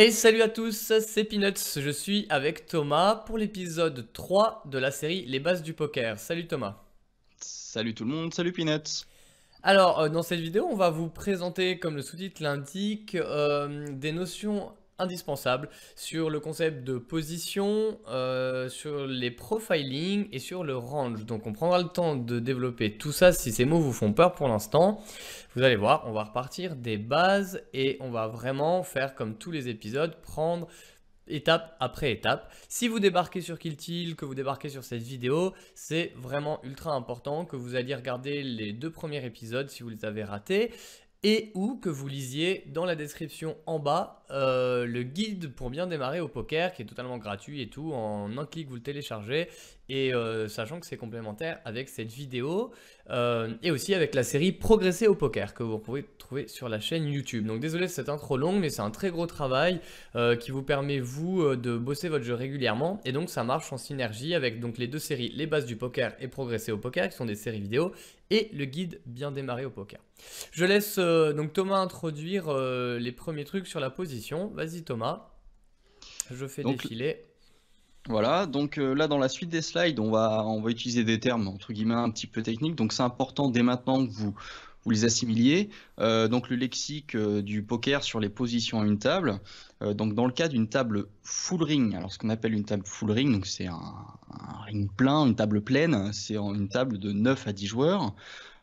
Et salut à tous, c'est Peanuts, je suis avec Thomas pour l'épisode 3 de la série Les bases du poker. Salut Thomas. Salut tout le monde, salut Peanuts. Alors, euh, dans cette vidéo, on va vous présenter, comme le sous-titre l'indique, euh, des notions indispensable sur le concept de position, euh, sur les profiling et sur le range. Donc on prendra le temps de développer tout ça si ces mots vous font peur pour l'instant. Vous allez voir, on va repartir des bases et on va vraiment faire comme tous les épisodes, prendre étape après étape. Si vous débarquez sur Kiltil, que vous débarquez sur cette vidéo, c'est vraiment ultra important que vous alliez regarder les deux premiers épisodes si vous les avez ratés et ou que vous lisiez dans la description en bas euh, le guide pour bien démarrer au poker qui est totalement gratuit et tout. En un clic, vous le téléchargez et euh, sachant que c'est complémentaire avec cette vidéo euh, et aussi avec la série Progresser au poker que vous pouvez trouver sur la chaîne YouTube. Donc désolé c'est un trop long mais c'est un très gros travail euh, qui vous permet vous de bosser votre jeu régulièrement et donc ça marche en synergie avec donc les deux séries Les bases du poker et Progresser au poker qui sont des séries vidéo et le guide bien démarrer au poker. Je laisse donc Thomas introduire les premiers trucs sur la position. Vas-y Thomas, je fais défiler. Voilà, donc euh, là dans la suite des slides, on va, utiliser des termes entre guillemets un petit peu techniques, donc c'est important dès maintenant que vous, les assimiliez. Euh, donc le lexique euh, du poker sur les positions à une table. donc dans le cas d'une table full ring, alors ce qu'on appelle une table full ring, donc c'est un, ring plein, une table pleine, c'est une table de 9 à 10 joueurs,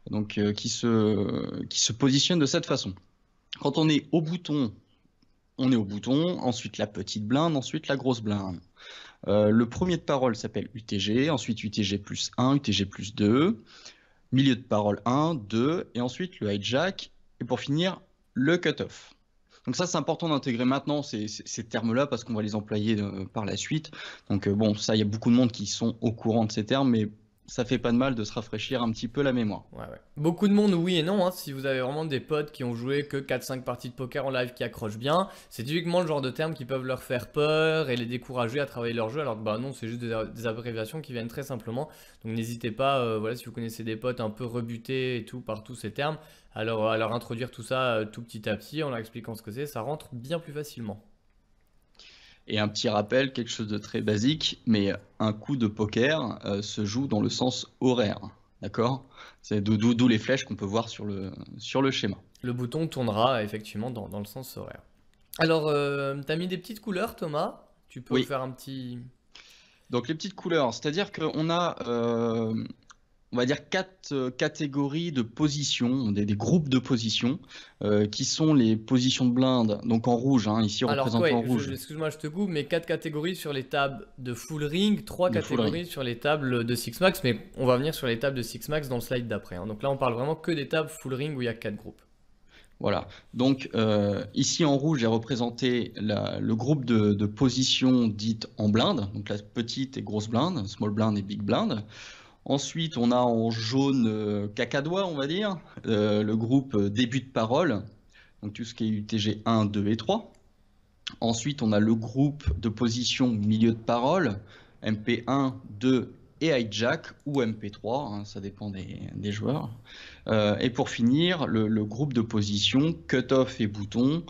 donc qui, se, qui se positionne de cette façon. Quand on est au bouton, on est au bouton, ensuite la petite blinde, ensuite la grosse blinde. Euh, le premier de parole s'appelle UTG, ensuite UTG plus 1, UTG plus 2, milieu de parole 1, 2, et ensuite le hijack, et pour finir, le cutoff. Donc ça, c'est important d'intégrer maintenant ces, termes-là parce qu'on va les employer euh, par la suite. Donc euh, bon, ça, il y a beaucoup de monde qui sont au courant de ces termes, mais ça fait pas de mal de se rafraîchir un petit peu la mémoire. Beaucoup de monde, oui et non. Hein. si vous avez vraiment des potes qui ont joué que 4-5 parties de poker en live qui accrochent bien, c'est typiquement le genre de termes qui peuvent leur faire peur et les décourager à travailler leur jeu. Alors que bah non, c'est juste des, abréviations qui viennent très simplement. Donc n'hésitez pas, euh, voilà, si vous connaissez des potes un peu rebutés et tout par tous ces termes, alors à leur introduire tout ça euh, tout petit à petit en leur expliquant ce que c'est, ça rentre bien plus facilement. Et un petit rappel, quelque chose de très basique, mais un coup de poker euh, se joue dans le sens horaire. D'accord C'est d'où les flèches qu'on peut voir sur le, sur le schéma. Le bouton tournera effectivement dans, le sens horaire. Alors, euh, t'as tu as mis des petites couleurs, Thomas Tu peux faire un petit. Donc, les petites couleurs, c'est-à-dire qu'on a euh, on va dire, quatre euh, catégories de positions, des, groupes de positions, euh, qui sont les positions de blinde, donc en rouge, hein, ici représentées en rouge. Excuse-moi, je te coupe, mais quatre catégories sur les tables de full ring, trois catégories sur les tables de six max, mais on va venir sur les tables de six max dans le slide d'après. Hein. Donc là, on parle vraiment que des tables full ring où il y a quatre groupes. Voilà, donc euh, ici en rouge j'ai représenté le groupe de, positions dites en blinde, donc la petite et grosse blinde, small blind et big blind. Ensuite, on a en jaune cacadois, euh, on va dire, euh, le groupe euh, Début de parole, donc tout ce qui est UTG 1, 2 et 3. Ensuite, on a le groupe de position milieu de parole, MP1, 2 et hijack ou MP3, hein, ça dépend des, joueurs. et pour finir, le, le, groupe de position, cutoff et bouton,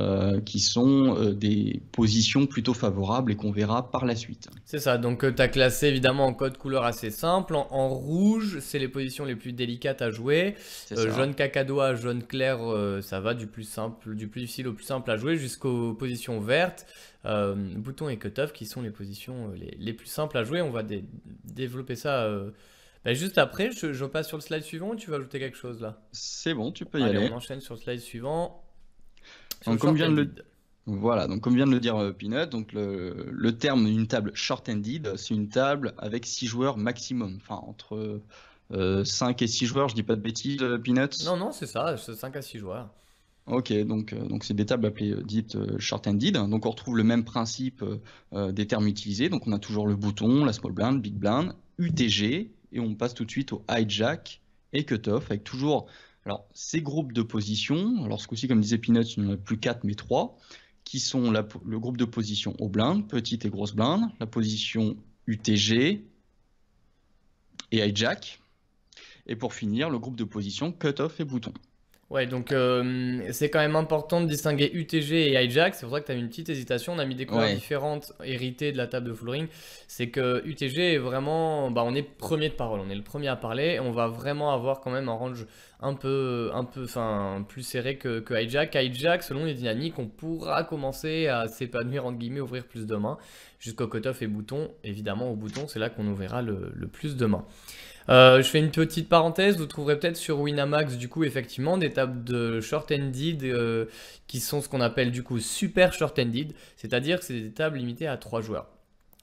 euh, qui sont euh, des positions plutôt favorables et qu'on verra par la suite. C'est ça, donc euh, tu as classé évidemment en code couleur assez simple. En, rouge, c'est les positions les plus délicates à jouer. jaune cacado à jaune clair, ça va du plus simple, du plus difficile au plus simple à jouer jusqu'aux positions vertes. bouton et cutoff qui sont les positions les, plus simples à jouer. On va développer ça bah, juste après. Je, passe sur le slide suivant. Tu vas ajouter quelque chose là C'est bon, tu peux y aller. On enchaîne sur le slide suivant. Donc, comme vient de le... Voilà, donc comme vient de le dire euh, Peanut, donc le, le terme une table short-ended, c'est une table avec 6 joueurs maximum, enfin entre 5 euh, et 6 joueurs, je dis pas de bêtises, euh, Peanut Non, non, c'est ça, 5 à 6 joueurs. Ok, donc donc c'est des tables appelées dites short-ended. Donc on retrouve le même principe des termes utilisés. Donc on a toujours le bouton, la small blind, big blind, UTG, et on passe tout de suite au hijack et cutoff, avec toujours alors, ces groupes de position, alors ce coup-ci, comme disait Pinot, il n'y en a plus 4 mais 3, qui sont le groupe de position au blind, petite et grosse blinde, la position UTG et hijack, et pour finir, le groupe de position cut-off et bouton. Ouais, donc euh, c'est quand même important de distinguer UTG et hijack. C'est pour ça que tu as une petite hésitation. On a mis des couleurs différentes héritées de la table de flooring, C'est que UTG est vraiment. Bah, on est premier de parole, on est le premier à parler. On va vraiment avoir quand même un range un peu, un peu plus serré que, hijack. Hijack, selon les dynamiques, on pourra commencer à s'épanouir, entre guillemets, ouvrir plus de mains. Jusqu'au cutoff et bouton. Évidemment, au bouton, c'est là qu'on ouvrira le plus de mains. Euh, je fais une petite parenthèse, vous trouverez peut-être sur Winamax du coup effectivement des tables de short-ended euh, qui sont ce qu'on appelle du coup super short-ended, c'est-à-dire que c'est des tables limitées à 3 joueurs.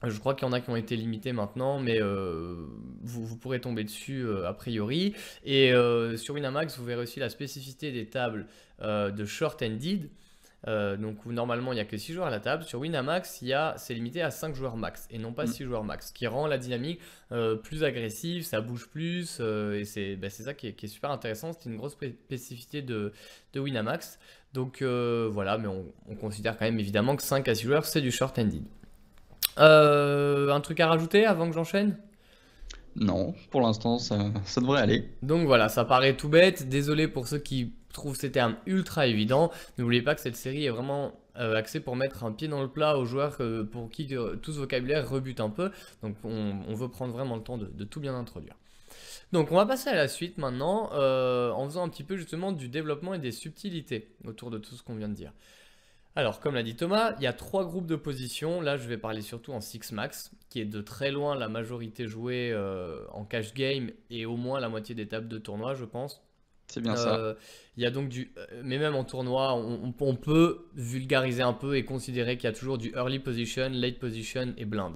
Je crois qu'il y en a qui ont été limitées maintenant, mais euh, vous, vous, pourrez tomber dessus a priori. Et sur Winamax, vous verrez aussi la spécificité des tables de short-ended euh, donc normalement, il n'y a que 6 joueurs à la table. Sur Winamax, c'est limité à 5 joueurs max et non pas 6 mm. joueurs max, ce qui rend la dynamique euh, plus agressive, ça bouge plus. Euh, et c'est bah, ça qui est, super intéressant. C'est une grosse spécificité de, de Winamax. Donc euh, voilà, mais on, considère quand même évidemment que 5 à 6 joueurs, c'est du short-ended. un truc à rajouter avant que j'enchaîne non, pour l'instant, ça, ça, devrait aller. Donc voilà, ça paraît tout bête. Désolé pour ceux qui trouve ces termes ultra évidents. N'oubliez pas que cette série est vraiment euh, axée pour mettre un pied dans le plat aux joueurs euh, pour qui euh, tout ce vocabulaire rebute un peu. Donc on, veut prendre vraiment le temps de, tout bien introduire. Donc on va passer à la suite maintenant en faisant un petit peu justement du développement et des subtilités autour de tout ce qu'on vient de dire. Alors, comme l'a dit Thomas, il y a trois groupes de positions. Là, je vais parler surtout en 6 max, qui est de très loin la majorité jouée en cash game et au moins la moitié des tables de tournoi, je pense. C'est bien ça. Euh, il y a donc du. Euh, mais même en tournoi, on, peut vulgariser un peu et considérer qu'il y a toujours du early position, late position et blind.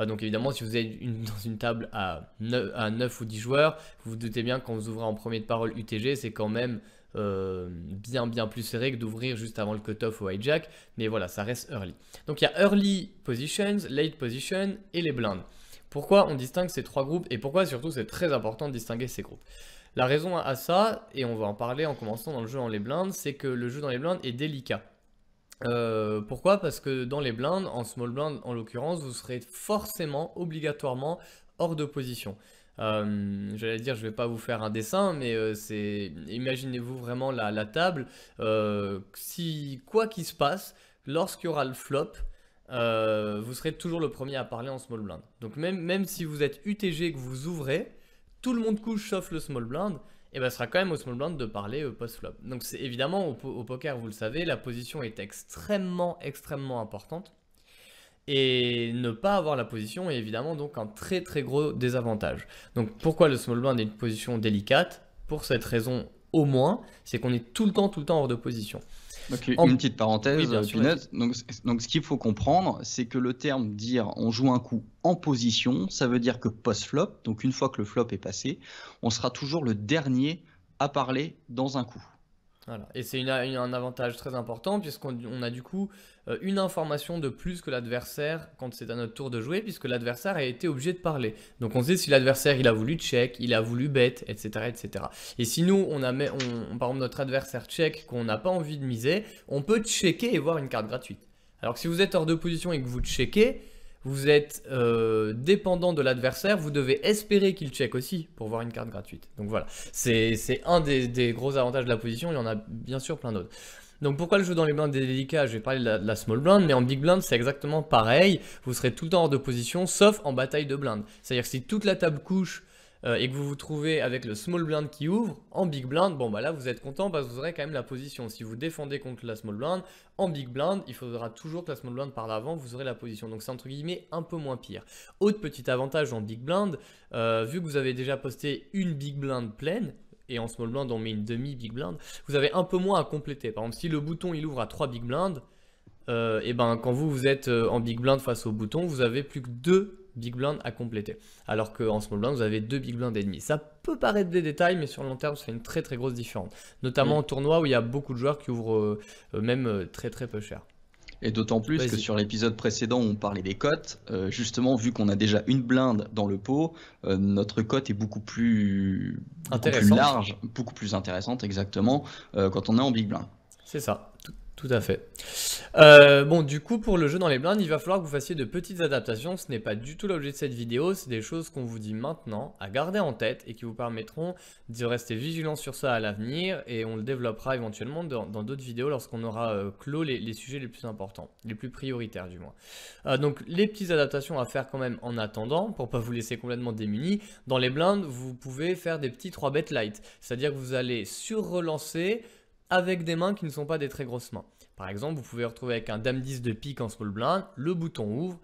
Euh, donc évidemment, si vous êtes dans une table à 9, ou 10 joueurs, vous vous doutez bien quand vous ouvrez en premier de parole UTG, c'est quand même. bien bien plus serré que d'ouvrir juste avant le cutoff au hijack, mais voilà, ça reste early. Donc il y a early positions, late position et les blinds Pourquoi on distingue ces trois groupes et pourquoi surtout c'est très important de distinguer ces groupes la raison à ça, et on va en parler en commençant dans le jeu en les blindes, c'est que le jeu dans les blindes est délicat. Euh, pourquoi Parce que dans les blindes, en small blind en l'occurrence, vous serez forcément, obligatoirement hors de position. Euh, j'allais dire, je vais pas vous faire un dessin, mais euh, c'est, imaginez-vous vraiment la, la table. si quoi qu'il se passe, lorsqu'il y aura le flop, vous serez toujours le premier à parler en small blind. Donc même, même si vous êtes UTG et que vous ouvrez, tout le monde couche sauf le small blind, et eh ben, ce sera quand même au small blind de parler euh, post-flop. Donc c'est évidemment au, poker, vous le savez, la position est extrêmement, extrêmement importante. Et ne pas avoir la position est évidemment donc un très très gros désavantage. Donc pourquoi le small blind est une position délicate Pour cette raison au moins, c'est qu'on est tout le temps, tout le temps hors de position. Une petite parenthèse, donc, ce qu'il faut comprendre, c'est que le terme dire on joue un coup en position, ça veut dire que post-flop, donc une fois que le flop est passé, on sera toujours le dernier à parler dans un coup. Et c'est un avantage très important puisqu'on a du coup euh, une information de plus que l'adversaire quand c'est à notre tour de jouer puisque l'adversaire a été obligé de parler. Donc on sait si l'adversaire il a voulu check, il a voulu bet, etc. etc. Et si nous, on a, on, par exemple notre adversaire check qu'on n'a pas envie de miser, on peut checker et voir une carte gratuite. Alors que si vous êtes hors de position et que vous checkez, vous êtes euh, dépendant de l'adversaire, vous devez espérer qu'il check aussi pour voir une carte gratuite. Donc voilà, c'est un des, gros avantages de la position, il y en a bien sûr plein d'autres. Donc pourquoi le jeu dans les blindes est délicat Je vais parler de la, small blind, mais en big blind c'est exactement pareil, vous serez tout le temps hors de position, sauf en bataille de blindes. C'est-à-dire que si toute la table couche euh, et que vous vous trouvez avec le small blind qui ouvre, en big blind, bon bah là vous êtes content parce que vous aurez quand même la position. Si vous défendez contre la small blind, en big blind, il faudra toujours que la small blind par l'avant, vous aurez la position. Donc c'est entre guillemets un peu moins pire. Autre petit avantage en big blind, euh, vu que vous avez déjà posté une big blind pleine, et en small blind on met une demi big blind, vous avez un peu moins à compléter. Par exemple, si le bouton il ouvre à 3 big blind, euh, et ben quand vous vous êtes en big blind face au bouton, vous avez plus que deux big blind à compléter. Alors qu'en small blind, vous avez deux big blinds et demi. Ça peut paraître des détails, mais sur le long terme, ça fait une très très grosse différence. Notamment mm. en tournoi où il y a beaucoup de joueurs qui ouvrent euh, euh, même euh, très très peu cher. Et d'autant plus que sur l'épisode précédent où on parlait des cotes, justement, vu qu'on a déjà une blinde dans le pot, notre cote est beaucoup plus, large, beaucoup plus intéressante, exactement, quand on est en big blind. C'est ça, tout à fait. Euh, bon, du coup, pour le jeu dans les blindes, il va falloir que vous fassiez de petites adaptations. Ce n'est pas du tout l'objet de cette vidéo, c'est des choses qu'on vous dit maintenant à garder en tête et qui vous permettront de rester vigilant sur ça à l'avenir et on le développera éventuellement dans d'autres vidéos lorsqu'on aura euh, clos les, sujets les plus importants, les plus prioritaires du moins. Euh, donc, les petites adaptations à faire quand même en attendant pour pas vous laisser complètement démunis. Dans les blindes, vous pouvez faire des petits 3 bet light, c'est-à-dire que vous allez sur-relancer avec des mains qui ne sont pas des très grosses mains. Par exemple, vous pouvez retrouver avec un dame 10 de pique en small blind, le bouton ouvre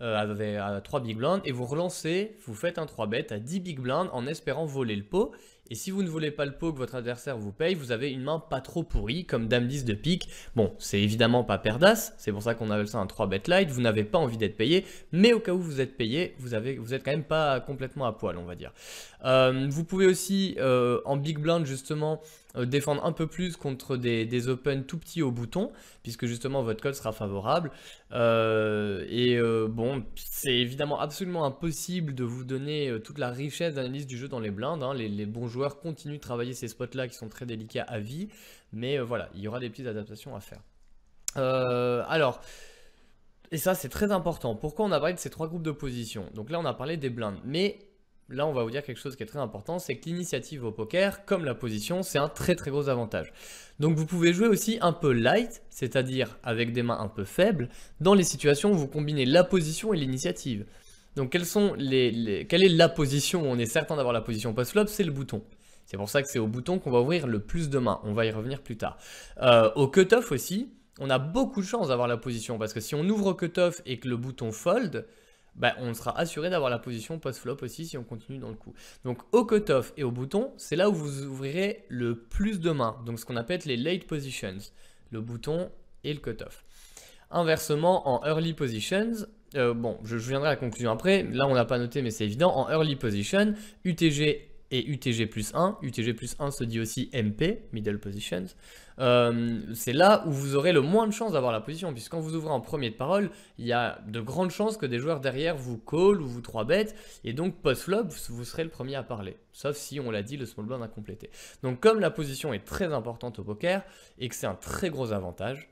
à euh, 3 euh, big blind, et vous relancez, vous faites un 3 bet à 10 big blind, en espérant voler le pot et si vous ne voulez pas le pot que votre adversaire vous paye, vous avez une main pas trop pourrie, comme Dame 10 de pique. Bon, c'est évidemment pas perdasse, c'est pour ça qu'on appelle ça un 3 bet light, vous n'avez pas envie d'être payé, mais au cas où vous êtes payé, vous, avez, vous êtes quand même pas complètement à poil, on va dire. Euh, vous pouvez aussi, euh, en big blind justement, euh, défendre un peu plus contre des, open tout petits au bouton, puisque justement votre call sera favorable. et bon, c'est évidemment absolument impossible de vous donner toute la richesse d'analyse du jeu dans les blindes, hein, les bons joueurs continue de travailler ces spots-là qui sont très délicats à vie. Mais euh, voilà, il y aura des petites adaptations à faire. Euh, alors, et ça c'est très important. Pourquoi on a parlé de ces trois groupes de position Donc là on a parlé des blindes. Mais là on va vous dire quelque chose qui est très important, c'est que l'initiative au poker, comme la position, c'est un très très gros avantage. Donc vous pouvez jouer aussi un peu light, c'est-à-dire avec des mains un peu faibles, dans les situations où vous combinez la position et l'initiative. Donc sont les, quelle est la position où on est certain d'avoir la position post-flop C'est le bouton. C'est pour ça que c'est au bouton qu'on va ouvrir le plus de mains. On va y revenir plus tard. Au euh, au cutoff aussi, on a beaucoup de chance d'avoir la position parce que si on ouvre au cutoff et que le bouton fold, ben, on sera assuré d'avoir la position post-flop aussi si on continue dans le coup. Donc au cutoff et au bouton, c'est là où vous ouvrirez le plus de mains. Donc ce qu'on appelle les late positions, le bouton et le cutoff. Inversement, en early positions, euh, bon, je, je, viendrai à la conclusion après, là on n'a pas noté mais c'est évident, en early position, UTG et UTG plus 1, UTG plus 1 se dit aussi MP, middle positions, euh, c'est là où vous aurez le moins de chances d'avoir la position, puisque quand vous ouvrez en premier de parole, il y a de grandes chances que des joueurs derrière vous call ou vous 3 bêtes, et donc post-flop, vous serez le premier à parler, sauf si on l'a dit, le small blind a complété. Donc comme la position est très importante au poker, et que c'est un très gros avantage,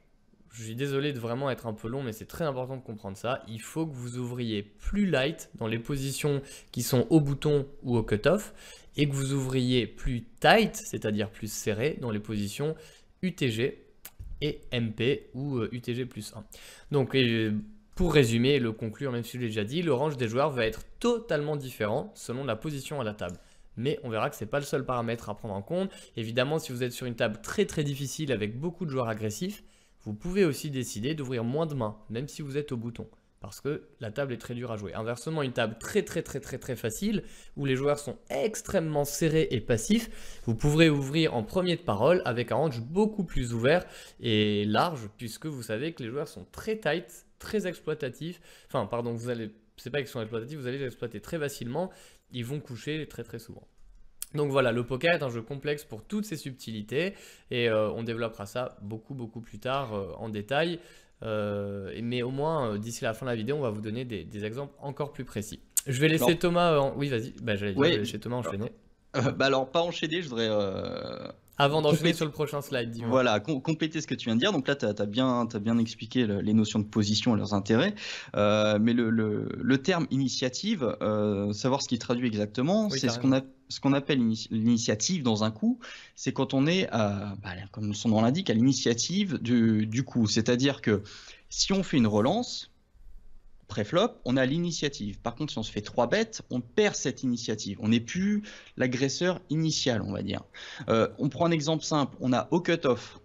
je suis désolé de vraiment être un peu long, mais c'est très important de comprendre ça. Il faut que vous ouvriez plus light dans les positions qui sont au bouton ou au cutoff, et que vous ouvriez plus tight, c'est-à-dire plus serré, dans les positions UTG et MP ou UTG euh, plus 1. Donc, pour résumer et le conclure, même si je l'ai déjà dit, le range des joueurs va être totalement différent selon la position à la table mais on verra que ce n'est pas le seul paramètre à prendre en compte. Évidemment, si vous êtes sur une table très très difficile avec beaucoup de joueurs agressifs, vous pouvez aussi décider d'ouvrir moins de mains, même si vous êtes au bouton, parce que la table est très dure à jouer. Inversement, une table très très très très très facile, où les joueurs sont extrêmement serrés et passifs, vous pourrez ouvrir en premier de parole avec un range beaucoup plus ouvert et large, puisque vous savez que les joueurs sont très tight, très exploitatifs, enfin pardon, vous allez... C'est pas qu'ils sont exploitatifs, vous allez les exploiter très facilement, ils vont coucher très très souvent. Donc voilà, le pocket, est un jeu complexe pour toutes ses subtilités et euh, on développera ça beaucoup beaucoup plus tard euh, en détail. Euh, mais au moins, d'ici la fin de la vidéo, on va vous donner des, exemples encore plus précis. Je vais laisser Thomas... Oui, vas-y, bah, j'allais laisser Thomas enchaîner. Bah alors, pas enchaîner, je voudrais avant sur le prochain slide. voilà, compléter ce que tu viens de dire. Donc là, tu as, bien, as bien expliqué les notions de position et leurs intérêts. Euh, mais le, terme initiative, euh, savoir ce qu'il traduit exactement, c'est ce qu'on a ce qu'on appelle l'initiative dans un coup, c'est quand on est, à, bah, comme son nom l'indique, à l'initiative du, du coup. C'est-à-dire que si on fait une relance, préflop, on a l'initiative. Par contre, si on se fait trois bêtes, on perd cette initiative. On n'est plus l'agresseur initial, on va dire. Euh, on prend un exemple simple. On a au cut-off,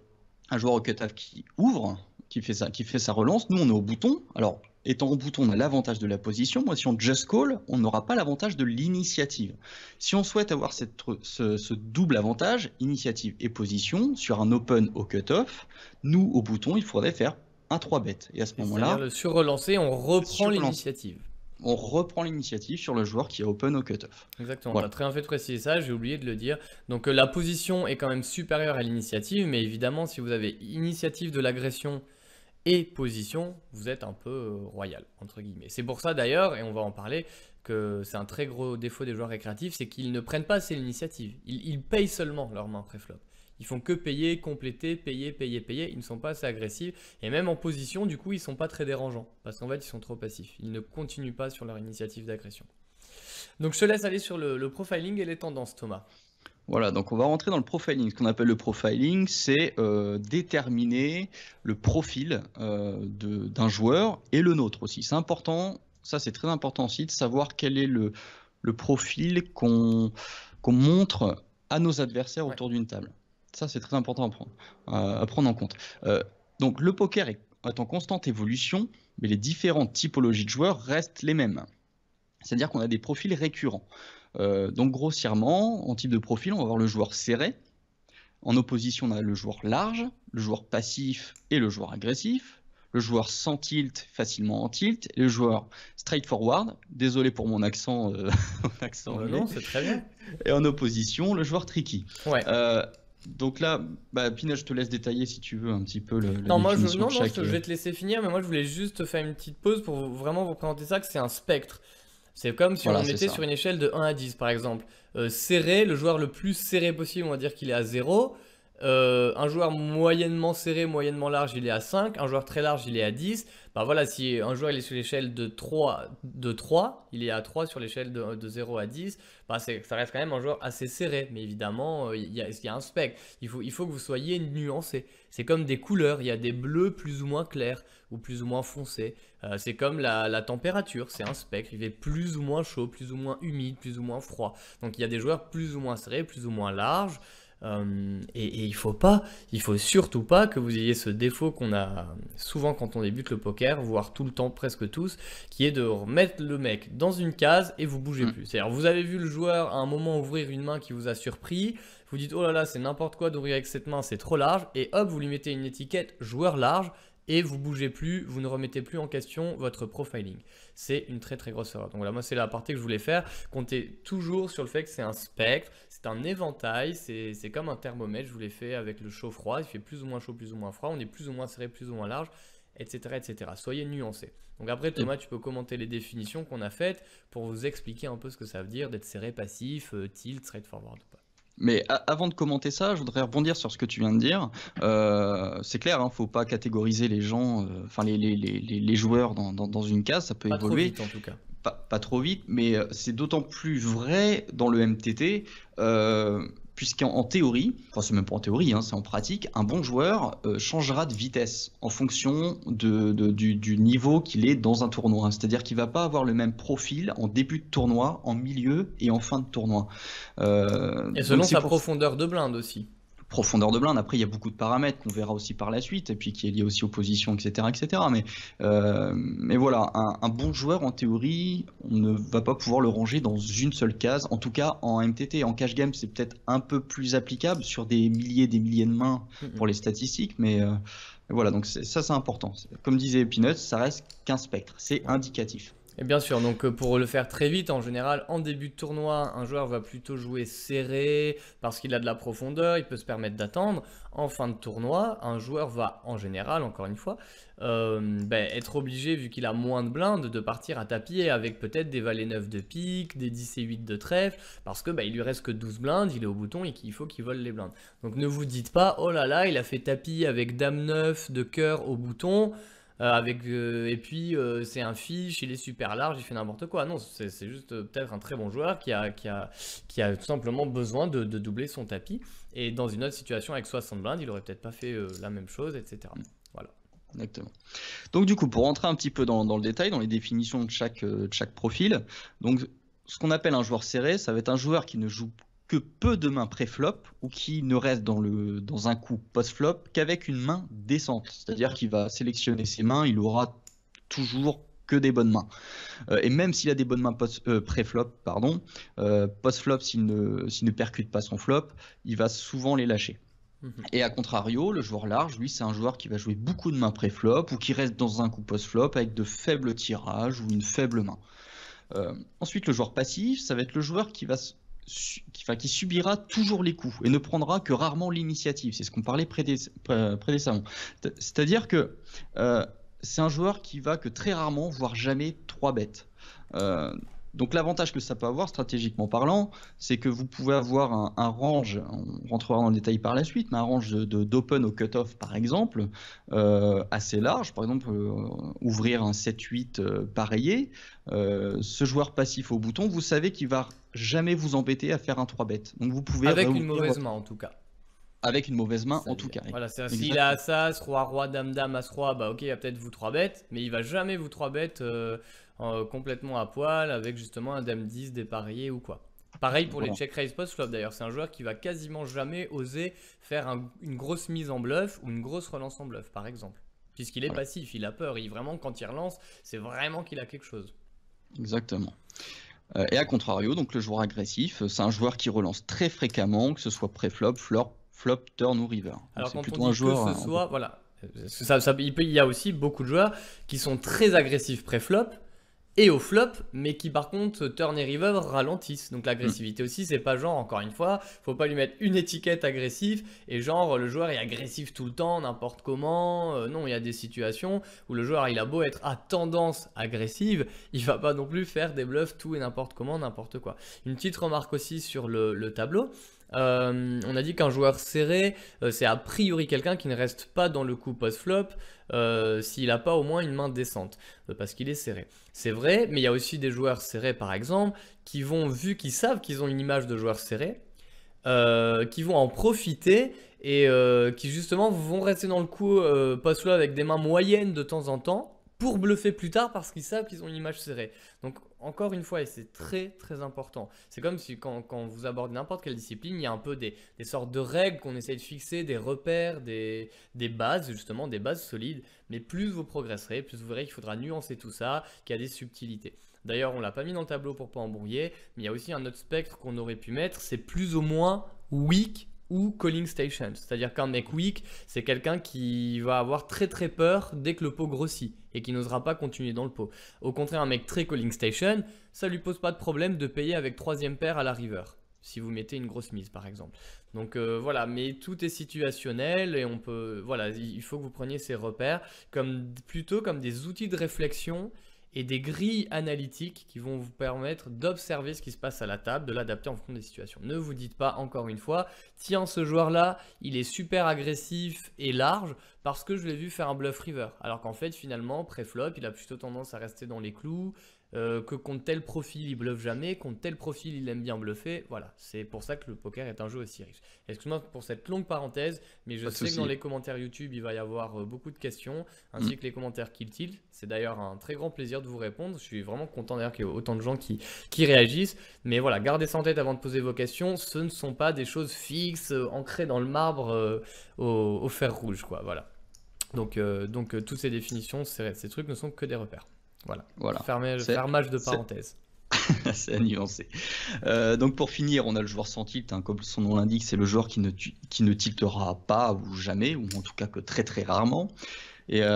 un joueur au cut-off qui ouvre, qui fait, sa, qui fait sa relance. Nous, on est au bouton. Alors, étant au bouton, on a l'avantage de la position. Moi, si on just call, on n'aura pas l'avantage de l'initiative. Si on souhaite avoir ce, ce, double avantage, initiative et position, sur un open au cut-off, nous, au bouton, il faudrait faire un 3 bet. Et à ce moment-là. Sur relancer, on reprend l'initiative. On reprend l'initiative sur le joueur qui est open au cut-off. Exactement, voilà. très bien fait de préciser ça, j'ai oublié de le dire. Donc euh, la position est quand même supérieure à l'initiative, mais évidemment, si vous avez initiative de l'agression et position, vous êtes un peu euh, royal, entre guillemets. C'est pour ça d'ailleurs, et on va en parler, que c'est un très gros défaut des joueurs récréatifs, c'est qu'ils ne prennent pas assez l'initiative. Ils, payent seulement leur main préflop. Ils font que payer, compléter, payer, payer, payer. Ils ne sont pas assez agressifs. Et même en position, du coup, ils ne sont pas très dérangeants. Parce qu'en fait, ils sont trop passifs. Ils ne continuent pas sur leur initiative d'agression. Donc je te laisse aller sur le, profiling et les tendances, Thomas. Voilà, donc on va rentrer dans le profiling. Ce qu'on appelle le profiling, c'est euh, déterminer le profil euh, d'un joueur et le nôtre aussi. C'est important, ça c'est très important aussi, de savoir quel est le, profil qu'on montre à nos adversaires autour d'une table. Ça, c'est très important à prendre, euh, à prendre en compte. Euh, donc, le poker est en constante évolution, mais les différentes typologies de joueurs restent les mêmes. C'est-à-dire qu'on a des profils récurrents. Euh, donc grossièrement, en type de profil, on va avoir le joueur serré. En opposition, on a le joueur large, le joueur passif et le joueur agressif. Le joueur sans tilt, facilement en tilt. le joueur straightforward. Désolé pour mon accent. accent c'est très bien. Et en opposition, le joueur tricky. Ouais. Donc là, bah, Pina, je te laisse détailler si tu veux un petit peu le. Non, moi, je, non, non, je euh, vais te laisser finir, mais moi, je voulais juste faire une petite pause pour vraiment vous présenter ça, que c'est un spectre. C'est comme si on on était sur une échelle de 1 à 10, par exemple. Euh, serré, le joueur le plus serré possible, on va dire qu'il est à 0. Euh, un joueur moyennement serré, moyennement large, il est à 5. Un joueur très large, il est à 10. Bah voilà, si un joueur il est sur l'échelle de 3, de 3, il est à 3 sur l'échelle de, de, 0 à 10, bah ça reste quand même un joueur assez serré. Mais évidemment, euh, il y, a un spectre. Il faut, il faut que vous soyez nuancé. C'est comme des couleurs, il y a des bleus plus ou moins clairs ou plus ou moins foncés. Euh, c'est comme la, température, c'est un spectre. Il est plus ou moins chaud, plus ou moins humide, plus ou moins froid. Donc il y a des joueurs plus ou moins serrés, plus ou moins larges. Euh, et, il faut pas, il faut surtout pas que vous ayez ce défaut qu'on a souvent quand on débute le poker, voire tout le temps presque tous, qui est de remettre le mec dans une case et vous bougez mm. plus. C'est-à-dire vous avez vu le joueur à un moment ouvrir une main qui vous a surpris, vous dites oh là là c'est n'importe quoi d'ouvrir avec cette main, c'est trop large, et hop vous lui mettez une étiquette joueur large et vous bougez plus, vous ne remettez plus en question votre profiling. C'est une très très grosse erreur. Donc là, moi, c'est la partie que je voulais faire. Comptez toujours sur le fait que c'est un spectre, c'est un éventail, c'est comme un thermomètre, je vous l'ai fait avec le chaud-froid, il fait plus ou moins chaud, plus ou moins froid, on est plus ou moins serré, plus ou moins large, etc. etc. Soyez nuancés. Donc après Thomas, tu peux commenter les définitions qu'on a faites pour vous expliquer un peu ce que ça veut dire d'être serré, passif, euh, tilt, forward ou pas. Mais avant de commenter ça, je voudrais rebondir sur ce que tu viens de dire. Euh, c'est clair, il hein, ne faut pas catégoriser les gens, euh, enfin les, joueurs dans, une case, ça peut pas évoluer. Trop vite, en tout cas pas, trop vite, mais euh, c'est d'autant plus vrai dans le MTT. Euh, puisqu'en théorie, enfin c'est même pas en théorie, hein, c'est en pratique, un bon joueur euh, changera de vitesse en fonction du, niveau qu'il est dans un tournoi. C'est-à-dire qu'il ne va pas avoir le même profil en début de tournoi, en milieu et en fin de tournoi. et selon sa profondeur de blinde aussi profondeur de blinde. Après, il y a beaucoup de paramètres qu'on verra aussi par la suite, et puis qui est lié aussi aux positions, etc. etc. Mais, euh, mais voilà, un, bon joueur, en théorie, on ne va pas pouvoir le ranger dans une seule case, en tout cas en MTT. En cash game, c'est peut-être un peu plus applicable sur des milliers des milliers de mains pour les statistiques, mais euh, voilà, donc ça c'est important. Comme disait Peanuts, ça reste qu'un spectre, c'est indicatif. Et bien sûr, donc euh, pour le faire très vite, en général, en début de tournoi, un joueur va plutôt jouer serré parce qu'il a de la profondeur, il peut se permettre d'attendre. En fin de tournoi, un joueur va, en général, encore une fois, euh, ben, être obligé, vu qu'il a moins de blindes, de partir à tapis avec peut-être des valets 9 de pique, des 10 et 8 de trèfle, parce que bah il lui reste que 12 blindes, il est au bouton et qu'il faut qu'il vole les blindes. Donc ne vous dites pas, oh là là, il a fait tapis avec dame 9 de cœur au bouton. Euh, avec, euh, et puis euh, c'est un fiche, il est super large, il fait n'importe quoi. Non, c'est juste peut-être un très bon joueur qui a, qui a, tout simplement besoin de, doubler son tapis. Et dans une autre situation avec 60 blindes, il aurait peut-être pas fait la même chose, etc. Mm. Voilà. Exactement. Donc du coup, pour rentrer un petit peu dans, dans le détail, dans les définitions de chaque, de chaque profil, donc ce qu'on appelle un joueur serré, ça va être un joueur qui ne joue que peu de mains pré-flop ou qui ne reste dans, le, dans un coup post-flop qu'avec une main décente. C'est-à-dire qu'il va sélectionner ses mains, il aura toujours que des bonnes mains. Euh, et même s'il a des bonnes mains post euh, pré-flop, pardon, euh, post-flop, s'il ne, percute pas son flop, il va souvent les lâcher. Mhm. Et à contrario, le joueur large, lui, c'est un joueur qui va jouer beaucoup de mains pré-flop ou qui reste dans un coup post-flop avec de faibles tirages ou une faible main. ensuite, le joueur passif, ça va être le joueur qui va qui, subira toujours les coups et ne prendra que rarement l'initiative. C'est ce qu'on parlait prédécemment. C'est-à-dire que euh, c'est un joueur qui va que très rarement, voire jamais, trois bêtes. Euh, donc l'avantage que ça peut avoir, stratégiquement parlant, c'est que vous pouvez avoir un, range, on rentrera dans le détail par la suite, mais un range d'open de, d'open au cutoff par exemple, euh, assez large, par exemple euh, ouvrir un 7-8 euh, pareillé, euh, ce joueur passif au bouton, vous savez qu'il va jamais vous embêter à faire un 3-bet. Donc vous pouvez... Avec une mauvaise main en tout cas avec une mauvaise main en tout cas. Voilà, s'il a As, Roi, Roi, Dame, Dame, As, Roi, bah ok, il va peut-être vous 3 bet mais il va jamais vous 3 bet euh, complètement à poil avec justement un dame 10 des dépareillé ou quoi. Pareil pour les check raise post flop d'ailleurs, c'est un joueur qui va quasiment jamais oser faire une grosse mise en bluff ou une grosse relance en bluff par exemple. Puisqu'il est passif, il a peur, il vraiment quand il relance, c'est vraiment qu'il a quelque chose. Exactement. Euh, et à contrario, donc le joueur agressif, euh, c'est un joueur qui relance très fréquemment, que ce soit pré-flop, flop, turn ou river. Alors que ce soit, voilà, il, il y a aussi beaucoup de joueurs qui sont très agressifs pré-flop, et au flop, mais qui par contre turn et river ralentissent. Donc l'agressivité hmm. aussi, c'est pas genre, encore une fois, faut pas lui mettre une étiquette agressive, et genre le joueur est agressif tout le temps, n'importe comment. Euh, non, il y a des situations où le joueur il a beau être à tendance agressive, il va pas non plus faire des bluffs tout et n'importe comment, n'importe quoi. Une petite remarque aussi sur le tableau, euh, on a dit qu'un joueur serré, euh, c'est a priori quelqu'un qui ne reste pas dans le coup post-flop euh, s'il n'a pas au moins une main décente, parce qu'il est serré. C'est vrai, mais il y a aussi des joueurs serrés par exemple, qui vont, vu qu'ils savent qu'ils ont une image de joueur serré, qui vont en profiter et qui justement vont rester dans le coup post-flop avec des mains moyennes de temps en temps pour bluffer plus tard parce qu'ils savent qu'ils ont une image serrée. Donc encore une fois, et c'est très très important, c'est comme si quand, quand vous abordez n'importe quelle discipline, il y a un peu des, sortes de règles qu'on essaie de fixer, des repères, des, bases, justement, des bases solides. Mais plus vous progresserez, plus vous verrez qu'il faudra nuancer tout ça, qu'il y a des subtilités. D'ailleurs, on l'a pas mis dans le tableau pour pas embrouiller, mais il y a aussi un autre spectre qu'on aurait pu mettre, c'est plus ou moins weak ou calling station. C'est-à-dire qu'un mec weak, c'est quelqu'un qui va avoir très très peur dès que le pot grossit et qui n'osera pas continuer dans le pot. Au contraire, un mec très calling station, ça lui pose pas de problème de payer avec troisième paire à la river. Si vous mettez une grosse mise par exemple. Donc euh, voilà, mais tout est situationnel et on peut. Voilà, il faut que vous preniez ces repères comme, plutôt comme des outils de réflexion et des grilles analytiques qui vont vous permettre d'observer ce qui se passe à la table, de l'adapter en fonction des situations. Ne vous dites pas encore une fois, tiens ce joueur-là, il est super agressif et large parce que je l'ai vu faire un bluff river. Alors qu'en fait finalement, pré-flop, il a plutôt tendance à rester dans les clous, euh, que contre tel profil il bluffe jamais, contre tel profil il aime bien bluffer. Voilà, c'est pour ça que le poker est un jeu aussi riche. Excuse-moi pour cette longue parenthèse, mais je sais que dans les commentaires YouTube il va y avoir euh, beaucoup de questions, ainsi mm. que les commentaires qu'il Tilt. C'est d'ailleurs un très grand plaisir de vous répondre. Je suis vraiment content d'ailleurs qu'il y ait autant de gens qui, qui réagissent. Mais voilà, gardez ça en tête avant de poser vos questions. Ce ne sont pas des choses fixes, euh, ancrées dans le marbre au, fer rouge, quoi. Voilà. Donc, donc toutes ces définitions, ces trucs ne sont que des repères. Voilà. voilà. Fermage, de parenthèse. c'est à nuancer. Euh, donc pour finir, on a le joueur sans tilt. Hein. Comme son nom l'indique, c'est le joueur qui ne, qui ne tiltera pas ou jamais, ou en tout cas que très très rarement. Et un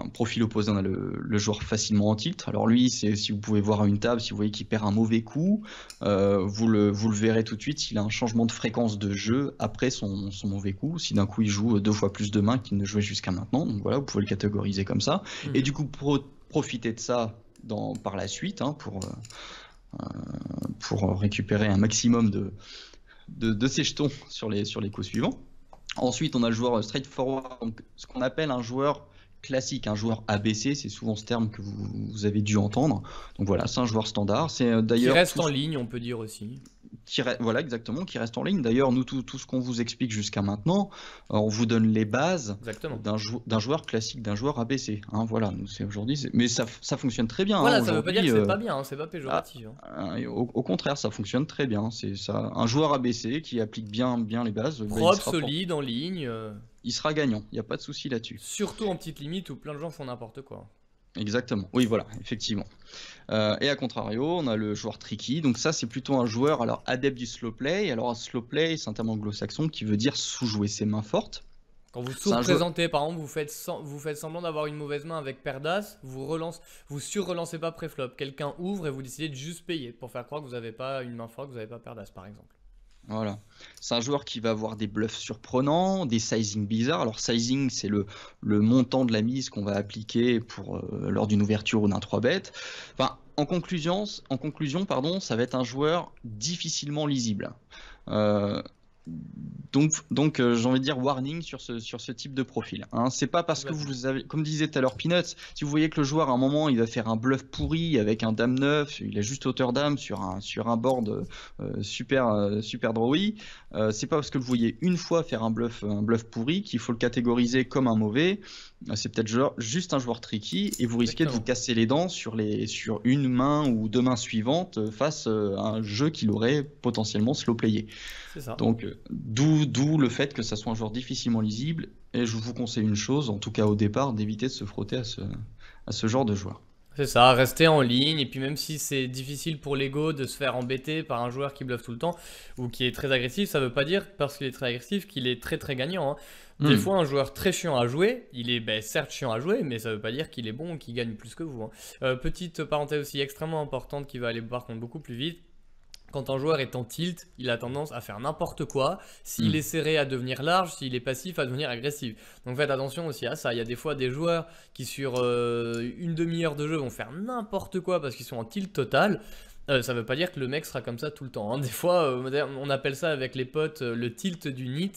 euh, profil opposé, on a le, le, joueur facilement en tilt. Alors lui, si vous pouvez voir à une table, si vous voyez qu'il perd un mauvais coup, euh, vous, le, vous le verrez tout de suite. Il a un changement de fréquence de jeu après son, son mauvais coup. Si d'un coup il joue deux fois plus de mains qu'il ne jouait jusqu'à maintenant, donc voilà, vous pouvez le catégoriser comme ça. Mhm. Et du coup, pour profiter de ça par la suite hein, euh, euh, pour, récupérer un maximum de, de, ses jetons sur les, sur coups suivants. Ensuite, on a le joueur straightforward, ce qu'on appelle un joueur classique, un joueur ABC, c'est souvent ce terme que vous, avez dû entendre. Donc voilà, c'est un joueur standard. C'est euh, d'ailleurs. reste en ligne, on peut dire aussi qui voilà exactement, qui reste en ligne. D'ailleurs, nous tout, ce qu'on vous explique jusqu'à maintenant, euh, on vous donne les bases d'un joueur classique, d'un joueur ABC. Hein, voilà, c'est aujourd'hui, mais ça, fonctionne très bien. Hein, voilà, ça veut pas dire que euh, hein, c'est pas bien, pas péjoratif. Hein. Ah, ah, au, contraire, ça fonctionne très bien. C'est ça, un joueur ABC qui applique bien, bien les bases. Propre, ben, solide, en ligne. Euh. Il sera gagnant. Il n'y a pas de souci là-dessus. Surtout en petite limite où plein de gens font n'importe quoi. Exactement, oui, voilà, effectivement. Euh, et à contrario, on a le joueur tricky. Donc ça, c'est plutôt un joueur alors adepte du slow play. Alors un slow play, c'est un terme anglo-saxon qui veut dire sous-jouer ses mains fortes. Quand vous sous-présentez, par exemple, vous faites, vous faites semblant d'avoir une mauvaise main avec paire vous relance, vous sur-relancez pas pré-flop. Quelqu'un ouvre et vous décidez de juste payer pour faire croire que vous n'avez pas une main forte, que vous n'avez pas paire par exemple. Voilà. C'est un joueur qui va avoir des bluffs surprenants, des sizing bizarres. Alors sizing, c'est le, montant de la mise qu'on va appliquer pour euh, lors d'une ouverture ou d'un 3 bet. Enfin, en conclusion, en conclusion, pardon, ça va être un joueur difficilement lisible. Euh, donc, donc euh, j'ai envie de dire warning sur ce, sur ce type de profil. Hein. C'est pas parce que vous avez, comme disait tout à l'heure Peanuts, si vous voyez que le joueur à un moment il va faire un bluff pourri avec un dame neuf, il a juste hauteur dame sur un, sur un board euh, super, euh, super drawy, ce euh, c'est pas parce que vous voyez une fois faire un bluff, un bluff pourri qu'il faut le catégoriser comme un mauvais. Euh, c'est peut-être juste un joueur tricky et vous risquez de vous casser les dents sur, les, sur une main ou deux mains suivantes euh, face à un jeu qu'il aurait potentiellement slow-playé. Donc, d'où le fait que ça soit un joueur difficilement lisible. Et je vous conseille une chose, en tout cas au départ, d'éviter de se frotter à ce, à ce genre de joueur. C'est ça, rester en ligne, et puis même si c'est difficile pour l'ego de se faire embêter par un joueur qui bluffe tout le temps ou qui est très agressif, ça veut pas dire parce qu'il est très agressif qu'il est très très gagnant. Hein. Des hmm. fois, un joueur très chiant à jouer, il est ben, certes chiant à jouer, mais ça veut pas dire qu'il est bon ou qu'il gagne plus que vous. Hein. Euh, petite parenthèse aussi extrêmement importante qui va aller par contre beaucoup plus vite, quand un joueur est en tilt, il a tendance à faire n'importe quoi. S'il mm. est serré, à devenir large. S'il est passif, à devenir agressif. Donc faites attention aussi à ça. Il y a des fois des joueurs qui, sur euh, une demi-heure de jeu, vont faire n'importe quoi parce qu'ils sont en tilt total. Euh, ça ne veut pas dire que le mec sera comme ça tout le temps. Hein. Des fois, euh, on appelle ça avec les potes le tilt du nit.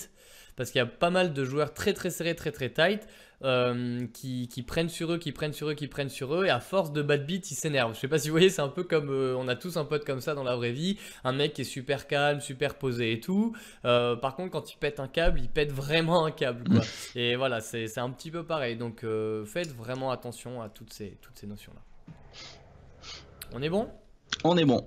Parce qu'il y a pas mal de joueurs très très serrés, très très tight euh, qui, prennent sur eux, qui prennent sur eux, qui prennent sur eux, et à force de bad beat, ils s'énervent. Je sais pas si vous voyez, c'est un peu comme euh, on a tous un pote comme ça dans la vraie vie, un mec qui est super calme, super posé et tout. Euh, par contre, quand il pète un câble, il pète vraiment un câble, et voilà, c'est un petit peu pareil. Donc faites vraiment attention à toutes ces, toutes ces notions-là. On est bon On est bon.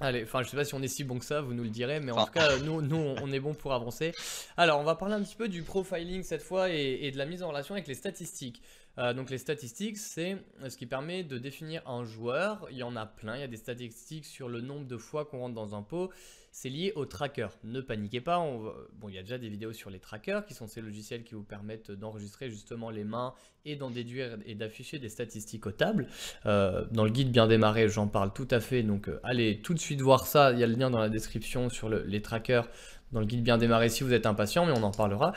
Allez, enfin je sais pas si on est si bon que ça, vous nous le direz, mais en tout cas, nous, on est bon pour avancer. Alors on va parler un petit peu du profiling cette fois et, et de la mise en relation avec les statistiques. Euh, donc les statistiques, c'est euh, ce qui permet de définir un joueur. Il y en a plein, il y a des statistiques sur le nombre de fois qu'on rentre dans un pot. C'est lié aux trackers. Ne paniquez pas, on bon, il y a déjà des vidéos sur les trackers qui sont ces logiciels qui vous permettent d'enregistrer justement les mains et d'en déduire et d'afficher des statistiques aux tables. Euh, dans le guide bien démarré, j'en parle tout à fait, donc allez tout de suite voir ça, il y a le lien dans la description sur les trackers dans le guide bien démarré si vous êtes impatient, mais on en parlera.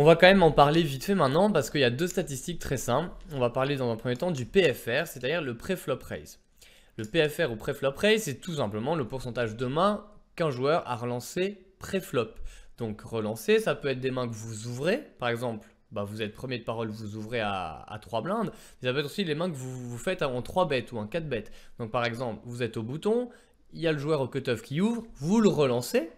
On va quand même en parler vite fait maintenant parce qu'il y a deux statistiques très simples. On va parler dans un premier temps du PFR, c'est-à-dire le pré-flop raise. Le PFR ou pré-flop raise, c'est tout simplement le pourcentage de mains qu'un joueur a relancé pré-flop. Donc relancer, ça peut être des mains que vous ouvrez, par exemple bah, vous êtes premier de parole, vous ouvrez à, 3 blindes. Mais ça peut être aussi les mains que vous, vous faites avant 3 bêtes ou en 4 bêtes. Donc par exemple, vous êtes au bouton, il y a le joueur au cut-off qui ouvre, vous le relancez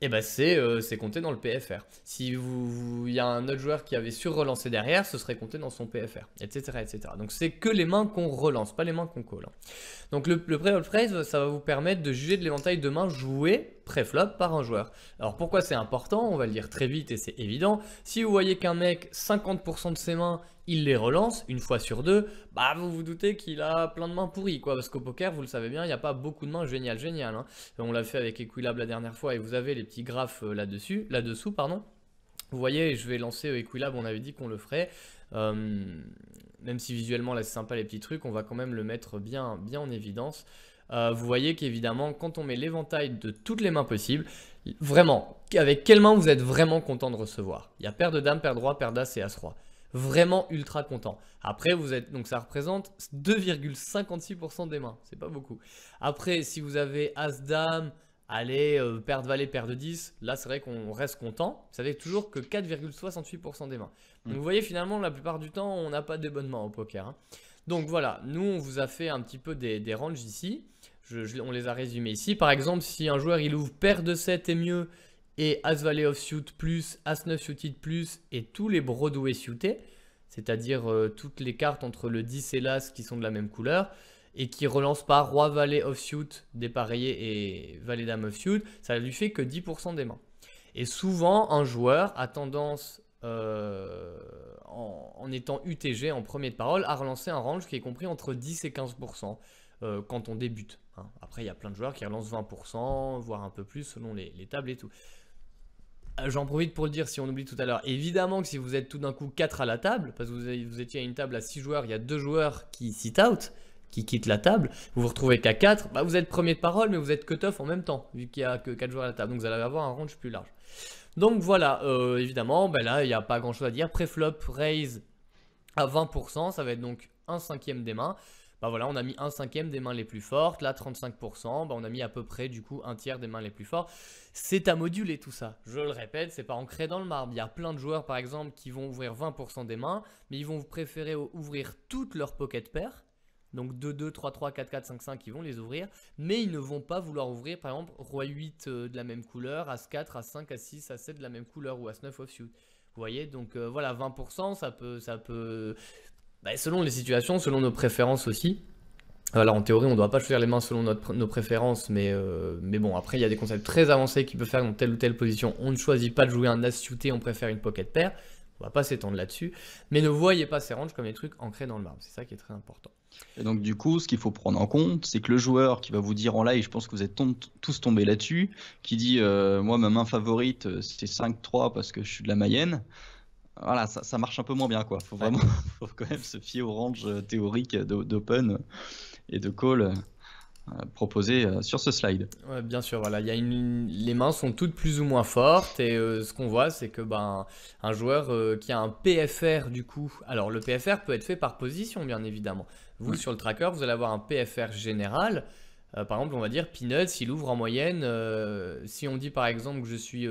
et eh ben euh, c'est compté dans le PFR. Si vous il y a un autre joueur qui avait surrelancé derrière, ce serait compté dans son PFR, etc. etc. Donc c'est que les mains qu'on relance, pas les mains qu'on colle. Hein. Donc le, pre pré phrase, ça va vous permettre de juger de l'éventail de mains jouées pré-flop par un joueur. Alors pourquoi c'est important On va le dire très vite et c'est évident. Si vous voyez qu'un mec, 50% de ses mains, il les relance une fois sur deux, bah vous vous doutez qu'il a plein de mains pourries quoi, parce qu'au poker vous le savez bien, il n'y a pas beaucoup de mains géniales géniales. Hein. On l'a fait avec Equilab la dernière fois et vous avez les petits graphes euh, là-dessus, là-dessous pardon. Vous voyez, je vais lancer Equilab, on avait dit qu'on le ferait. Hum, même si visuellement là c'est sympa les petits trucs, on va quand même le mettre bien, bien en évidence. Euh, vous voyez qu'évidemment, quand on met l'éventail de toutes les mains possibles, vraiment, avec quelles mains vous êtes vraiment content de recevoir Il y a paire de dames, paire de roi, paire d'as et as roi vraiment ultra content. Après, vous êtes donc ça représente 2,56% des mains, c'est pas beaucoup. Après, si vous avez As Dame, allez euh, de valet, paire de 10, là c'est vrai qu'on reste content. Vous savez toujours que 4,68% des mains. Mm. vous voyez finalement la plupart du temps on n'a pas de bonnes mains au poker. Hein. Donc voilà, nous on vous a fait un petit peu des, ranges ici. Je, on les a résumés ici. Par exemple, si un joueur il ouvre paire de 7 et mieux, et As Valley of Suit plus, As 9 Suited plus et tous les Broadway Suités, c'est-à-dire euh, toutes les cartes entre le 10 et l'As qui sont de la même couleur et qui relancent par Roi Valet of Suit dépareillé et Valet Dame of Suit, ça lui fait que 10% des mains. Et souvent, un joueur a tendance, euh, en, étant UTG en premier de parole, à relancer un range qui est compris entre 10 et 15% euh, quand on débute. Hein. Après, il y a plein de joueurs qui relancent 20%, voire un peu plus selon les tables et tout. Euh, j'en profite pour le dire si on oublie tout à l'heure. Évidemment que si vous êtes tout d'un coup 4 à la table, parce que vous, étiez à une table à 6 joueurs, il y a 2 joueurs qui sit out, qui quittent la table, vous vous retrouvez qu'à 4, bah, vous êtes premier de parole, mais vous êtes cut-off en même temps, vu qu'il n'y a que 4 joueurs à la table. Donc vous allez avoir un range plus large. Donc voilà, euh, évidemment, ben là, il n'y a pas grand-chose à dire. Préflop, raise à 20%, ça va être donc un cinquième des mains bah voilà, on a mis un cinquième des mains les plus fortes, là 35%, bah on a mis à peu près du coup un tiers des mains les plus fortes. C'est à moduler tout ça, je le répète, c'est pas ancré dans le marbre. Il y a plein de joueurs par exemple qui vont ouvrir 20% des mains, mais ils vont préférer ouvrir toutes leurs pocket pairs, donc 2, 2, 3, 3, 4, 4, 5, 5, ils vont les ouvrir, mais ils ne vont pas vouloir ouvrir par exemple Roi 8 euh, de la même couleur, As 4, As 5, As 6, As 7 de la même couleur ou As 9 offsuit. Vous voyez, donc euh, voilà, 20%, ça peut, ça peut bah, selon les situations, selon nos préférences aussi. Alors en théorie, on ne doit pas choisir les mains selon notre, nos préférences, mais, euh, mais bon, après, il y a des concepts très avancés qui peuvent faire dans telle ou telle position. On ne choisit pas de jouer un as shooté, on préfère une pocket pair. On va pas s'étendre là-dessus. Mais ne voyez pas ces ranges comme des trucs ancrés dans le marbre. C'est ça qui est très important. Et donc, du coup, ce qu'il faut prendre en compte, c'est que le joueur qui va vous dire en live, je pense que vous êtes tous tombés là-dessus, qui dit euh, Moi, ma main favorite, euh, c'est 5-3 parce que je suis de la Mayenne voilà, ça, marche un peu moins bien. quoi. Faut vraiment, faut quand même se fier au range euh, théorique d'Open euh, et de Call euh, proposé sur ce slide. bien sûr, voilà, il une, les mains sont toutes plus ou moins fortes et ce qu'on voit c'est que ben un joueur qui a un PFR du coup, alors le PFR peut être fait par position bien évidemment. Vous sur le tracker, vous allez avoir un PFR général. par exemple, on va dire Peanuts, il ouvre en moyenne si on dit par exemple que je suis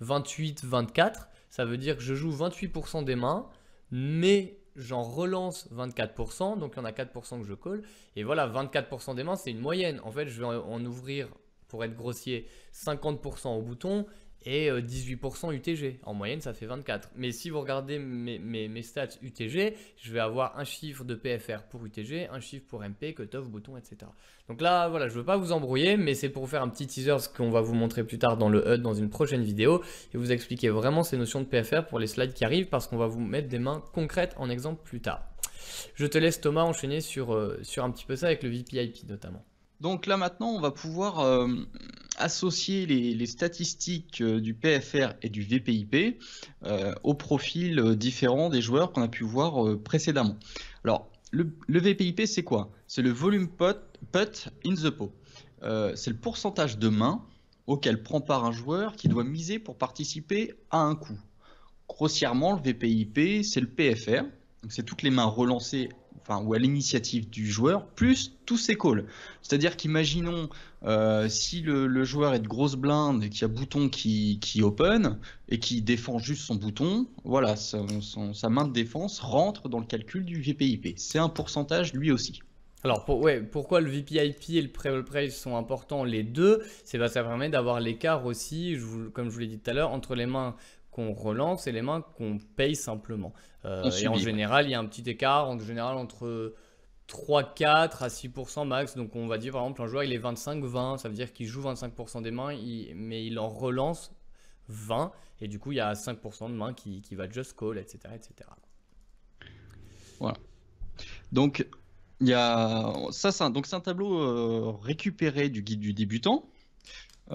28 24, ça veut dire que je joue 28% des mains, mais j'en relance 24%, donc il y en a 4% que je colle. Et voilà, 24% des mains, c'est une moyenne. En fait, je vais en ouvrir, pour être grossier, 50% au bouton et 18% euh, UTG. En moyenne, ça fait 24. Mais si vous regardez mes, mes, stats UTG, je vais avoir un chiffre de PFR pour UTG, un chiffre pour MP, cutoff, bouton, etc. Donc là, voilà, je veux pas vous embrouiller, mais c'est pour faire un petit teaser, ce qu'on va vous montrer plus tard dans le HUD, dans une prochaine vidéo, et vous expliquer vraiment ces notions de PFR pour les slides qui arrivent, parce qu'on va vous mettre des mains concrètes en exemple plus tard. Je te laisse Thomas enchaîner sur, euh, sur un petit peu ça avec le VPIP notamment. Donc là maintenant, on va pouvoir... Euh, associer les, statistiques euh, du PFR et du VPIP euh, aux profils euh, différents des joueurs qu'on a pu voir précédemment. Alors, le, VPIP, c'est quoi C'est le volume put in the pot. c'est le pourcentage de mains auquel prend part un joueur qui doit miser pour participer à un coup. Grossièrement, le VPIP, c'est le PFR, c'est toutes les mains relancées ou à l'initiative du joueur, plus tous ses calls. C'est-à-dire qu'imaginons euh, si le, joueur est de grosse blinde et qu'il y a bouton qui, qui, open et qui défend juste son bouton, voilà, sa main de défense rentre dans le calcul du VPIP. C'est un pourcentage lui aussi. Alors, ouais, pourquoi le VPIP et le pre Price sont importants les deux C'est parce que ça permet d'avoir l'écart aussi, comme je vous l'ai dit tout à l'heure, entre les mains qu'on relance et les mains qu'on paye simplement. Euh, et en général, il y a un petit écart en général entre 3, 4 à 6% max. Donc on va dire par exemple un joueur il est 25-20, ça veut dire qu'il joue 25% des mains, mais il en relance 20 et du coup il y a 5% de mains qui, va just call, etc. etc. Voilà. Donc il y a... ça c'est un... tableau euh, récupéré du guide du débutant.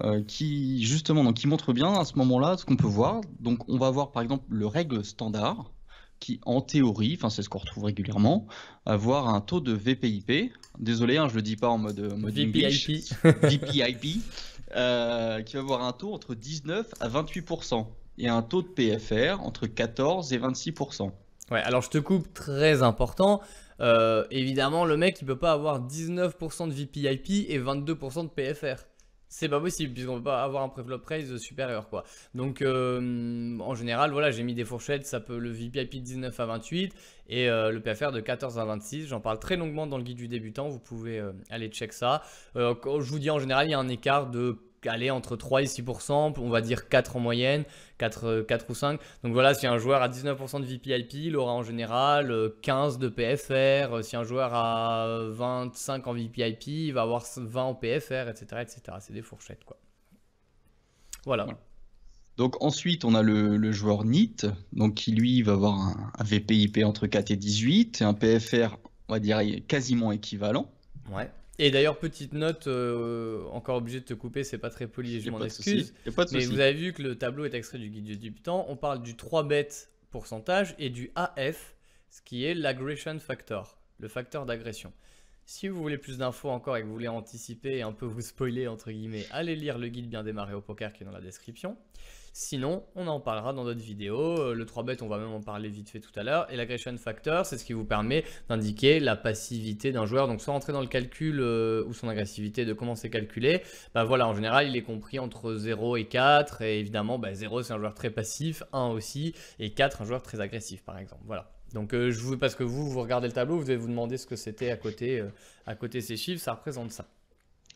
Euh, qui justement donc, qui montre bien à ce moment-là ce qu'on peut voir. Donc on va voir par exemple le règle standard qui en théorie, enfin c'est ce qu'on retrouve régulièrement, avoir un taux de VPIP. Désolé, hein, je le dis pas en mode, VPIP. VPIP, euh, qui va avoir un taux entre 19 à 28% et un taux de PFR entre 14 et 26%. Ouais, alors je te coupe, très important. Euh, évidemment, le mec, il peut pas avoir 19% de VPIP et 22% de PFR c'est pas possible puisqu'on peut pas avoir un pré-flop price supérieur quoi. Donc euh, en général voilà j'ai mis des fourchettes, ça peut le VPIP 19 à 28 et euh, le PFR de 14 à 26. J'en parle très longuement dans le guide du débutant, vous pouvez euh, aller check ça. je vous dis en général il y a un écart de aller entre 3 et 6%, on va dire 4 en moyenne, 4, 4 euh, ou 5. Donc voilà, si un joueur a 19% de VPIP, il aura en général 15 euh, de PFR. Euh, si un joueur a 25 en VPIP, il va avoir 20 en PFR, etc. etc. C'est des fourchettes, quoi. Voilà. Donc ensuite, on a le, joueur NIT, donc qui lui va avoir un, un VPIP entre 4 et 18, et un PFR, on va dire, quasiment équivalent. Ouais. Et d'ailleurs, petite note, euh, encore obligé de te couper, c'est pas très poli, je m'en excuse. mais vous avez vu que le tableau est extrait du guide du débutant. On parle du 3 bêtes pourcentage et du AF, ce qui est l'aggression factor, le facteur d'agression. Si vous voulez plus d'infos encore et que vous voulez anticiper et un peu vous spoiler, entre guillemets, allez lire le guide bien démarré au poker qui est dans la description. Sinon, on en parlera dans d'autres vidéos. Euh, le 3-bet, on va même en parler vite fait tout à l'heure. Et l'aggression factor, c'est ce qui vous permet d'indiquer la passivité d'un joueur. Donc, soit entrer dans le calcul euh, ou son agressivité, de comment c'est calculé. Bah voilà, en général, il est compris entre 0 et 4. Et évidemment, 0, bah, c'est un joueur très passif. 1 aussi. Et 4, un joueur très agressif, par exemple. Voilà. Donc, euh, je parce que vous, vous regardez le tableau, vous devez vous demander ce que c'était à côté, à côté ces chiffres. Ça représente ça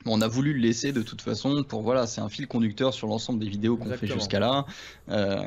on a voulu le laisser de toute façon pour voilà, c'est un fil conducteur sur l'ensemble des vidéos qu'on fait jusqu'à là. Euh,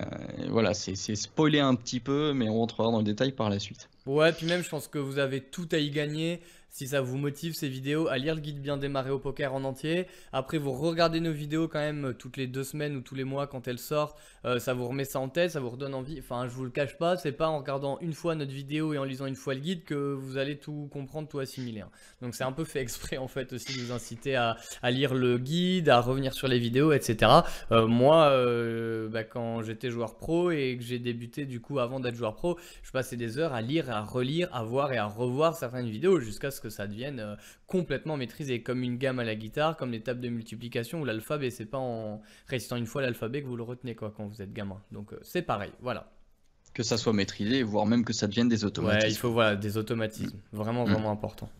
voilà, c'est spoiler un petit peu, mais on rentrera dans le détail par la suite. Ouais, puis même, je pense que vous avez tout à y gagner si ça vous motive ces vidéos à lire le guide bien démarré au poker en entier. Après, vous regardez nos vidéos quand même euh, toutes les deux semaines ou tous les mois quand elles sortent. Euh, ça vous remet ça en tête, ça vous redonne envie. Enfin, je vous le cache pas, c'est pas en regardant une fois notre vidéo et en lisant une fois le guide que vous allez tout comprendre, tout assimiler. Hein. Donc, c'est un peu fait exprès en fait aussi de vous inciter à, lire le guide, à revenir sur les vidéos, etc. Euh, moi, bah, quand j'étais joueur pro et que j'ai débuté du coup avant d'être joueur pro, je passais des heures à lire, à relire, à voir et à revoir certaines vidéos jusqu'à ce que ça devienne euh, complètement maîtrisé, comme une gamme à la guitare, comme les tables de multiplication ou l'alphabet. C'est pas en récitant une fois l'alphabet que vous le retenez quoi quand vous êtes gamin. Donc euh, c'est pareil, voilà. Que ça soit maîtrisé, voire même que ça devienne des automatismes. il faut voir des automatismes, mm. vraiment mm. vraiment important.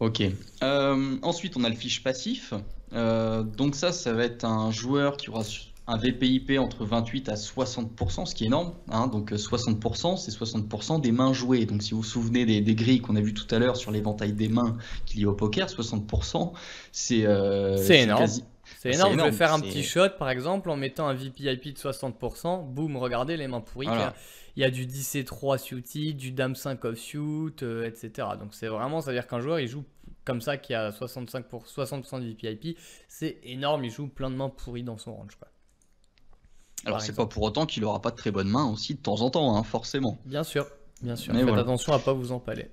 Ok. Euh, ensuite, on a le fiche passif. donc ça, ça va être un joueur qui aura un VPIP entre 28 à 60%, ce qui est énorme. Hein. donc 60%, euh, c'est 60% des mains jouées. Donc si vous vous souvenez des, grilles qu'on a vues tout à l'heure sur l'éventail des mains qui y au poker, 60%, euh, c'est énorme. Quasi... C'est ah, énorme. Je vais faire un petit shot, par exemple, en mettant un VPIP de 60%. Boum, regardez les mains pourries. Il y a du 10 et 3 suited, du Dame 5 offsuit, etc. Euh, donc c'est vraiment, ça veut dire qu'un joueur, il joue comme ça, qui a 65 pour 60% de VPIP. C'est énorme, il joue plein de mains pourries dans son range. Quoi. Alors c'est pas pour autant qu'il aura pas de très bonnes mains aussi de temps en temps, hein, forcément. Bien sûr, bien sûr. Mais Faites attention à pas vous empaler.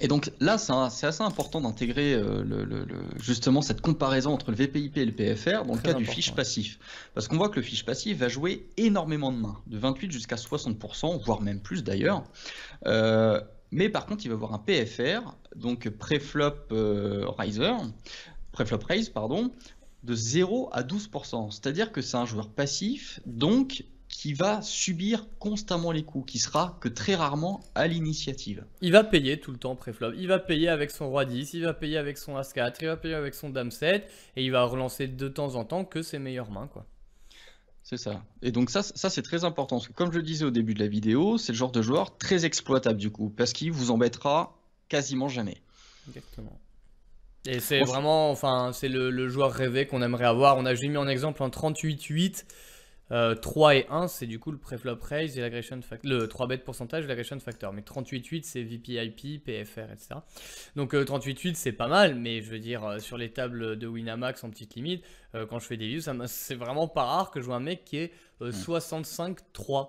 Et donc là, c'est assez important d'intégrer euh, justement cette comparaison entre le VPIP et le PFR dans le cas du fiche passif. Parce qu'on voit que le fiche passif va jouer énormément de mains, de 28 jusqu'à 60%, voire même plus d'ailleurs. Euh, mais par contre, il va avoir un PFR, donc Preflop raiser, euh, riser, raise, pardon, de 0 à 12%. C'est-à-dire que c'est un joueur passif, donc qui va subir constamment les coups, qui sera que très rarement à l'initiative. Il va payer tout le temps préflop. Il va payer avec son roi 10, il va payer avec son as 4, il va payer avec son dame 7, et il va relancer de temps en temps que ses meilleures mains, quoi. C'est ça. Et donc ça, ça c'est très important. comme je le disais au début de la vidéo, c'est le genre de joueur très exploitable du coup, parce qu'il vous embêtera quasiment jamais. Exactement. Et c'est vraiment, enfin, c'est le, joueur rêvé qu'on aimerait avoir. On a juste mis en exemple un 38-8, 3 euh, et 1, c'est du coup le flop raise et l'aggression factor, le 3 bet pourcentage et l'aggression factor. Mais 38-8, c'est VPIP, PFR, etc. Donc 38-8, euh, c'est pas mal, mais je veux dire, euh, sur les tables de Winamax en petite limite, quand je fais des views, c'est vraiment pas rare que je vois un mec qui est 65-3. Hmm.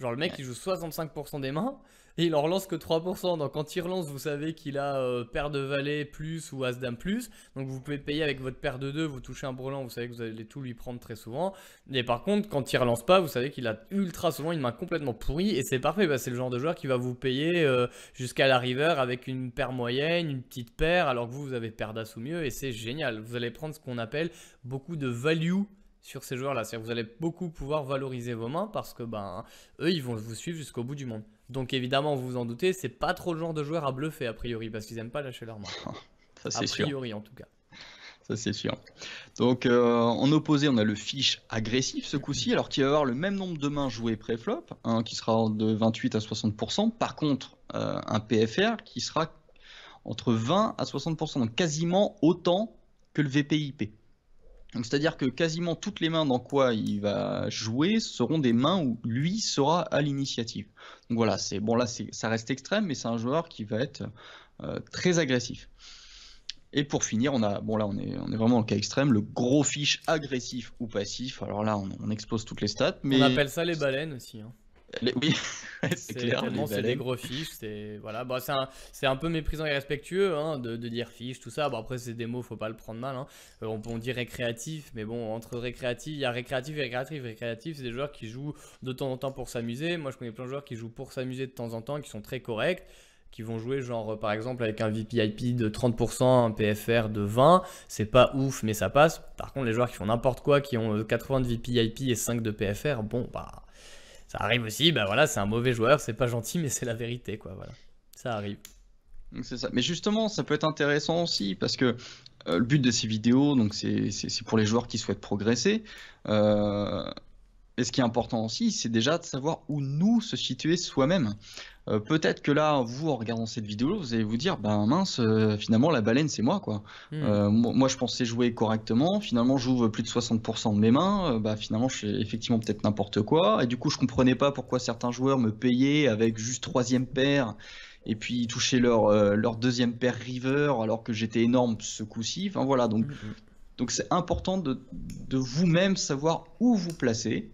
Genre le mec, qui joue 65% des mains. Et il en relance que 3%. Donc quand il relance, vous savez qu'il a euh, paire de valet plus ou as plus. Donc vous pouvez payer avec votre paire de 2, vous touchez un brelan, vous savez que vous allez tout lui prendre très souvent. Et par contre, quand il relance pas, vous savez qu'il a ultra souvent une main complètement pourrie. Et c'est parfait, c'est le genre de joueur qui va vous payer euh, jusqu'à la river avec une paire moyenne, une petite paire, alors que vous, vous avez paire d'as ou mieux. Et c'est génial. Vous allez prendre ce qu'on appelle beaucoup de value sur ces joueurs-là. à vous allez beaucoup pouvoir valoriser vos mains parce que ben eux ils vont vous suivre jusqu'au bout du monde. Donc évidemment vous vous en doutez, c'est pas trop le genre de joueur à bluffer a priori parce qu'ils aiment pas lâcher leurs mains. Ça c'est sûr. A priori en tout cas. Ça c'est sûr. Donc euh, en opposé on a le fiche agressif ce coup-ci alors qu'il va avoir le même nombre de mains jouées pré-flop, hein, qui sera de 28 à 60%. Par contre euh, un PFR qui sera entre 20 à 60%, donc quasiment autant que le VPIP c'est-à-dire que quasiment toutes les mains dans quoi il va jouer seront des mains où lui sera à l'initiative. Donc voilà, c'est bon là, ça reste extrême, mais c'est un joueur qui va être euh, très agressif. Et pour finir, on a, bon là on est, on est vraiment dans le cas extrême, le gros fiche agressif ou passif. Alors là, on, expose toutes les stats. Mais... On appelle ça les baleines aussi. Hein. Oui, c'est clair. C'est des gros fiches. C'est voilà, bah, un, un, peu méprisant et respectueux hein, de, dire fiches tout ça. Bon, après, c'est des mots, faut pas le prendre mal. Hein. Euh, on, on, dit récréatif, mais bon, entre récréatif, il y a récréatif et récréatif. Récréatif, c'est des joueurs qui jouent de temps en temps pour s'amuser. Moi, je connais plein de joueurs qui jouent pour s'amuser de temps en temps, qui sont très corrects qui vont jouer genre par exemple avec un VPIP de 30%, un PFR de 20, c'est pas ouf mais ça passe. Par contre les joueurs qui font n'importe quoi, qui ont 80 euh, de VPIP et 5 de PFR, bon bah ça arrive aussi, bah voilà, c'est un mauvais joueur, c'est pas gentil, mais c'est la vérité, quoi. Voilà, ça arrive. C'est ça. Mais justement, ça peut être intéressant aussi parce que euh, le but de ces vidéos, donc c'est pour les joueurs qui souhaitent progresser. Euh, et ce qui est important aussi, c'est déjà de savoir où nous se situer soi-même. Euh, peut-être que là, vous, en regardant cette vidéo, vous allez vous dire, ben mince, euh, finalement, la baleine, c'est moi, quoi. Hmm. Euh, moi, je pensais jouer correctement, finalement, j'ouvre plus de 60% de mes mains, bah, finalement, je fais effectivement peut-être n'importe quoi, et du coup, je comprenais pas pourquoi certains joueurs me payaient avec juste troisième paire, et puis toucher leur, leur deuxième paire river, alors que j'étais énorme ce coup-ci. Enfin, voilà, donc... Hmm, hmm. Donc c'est important de, de vous-même savoir où vous placez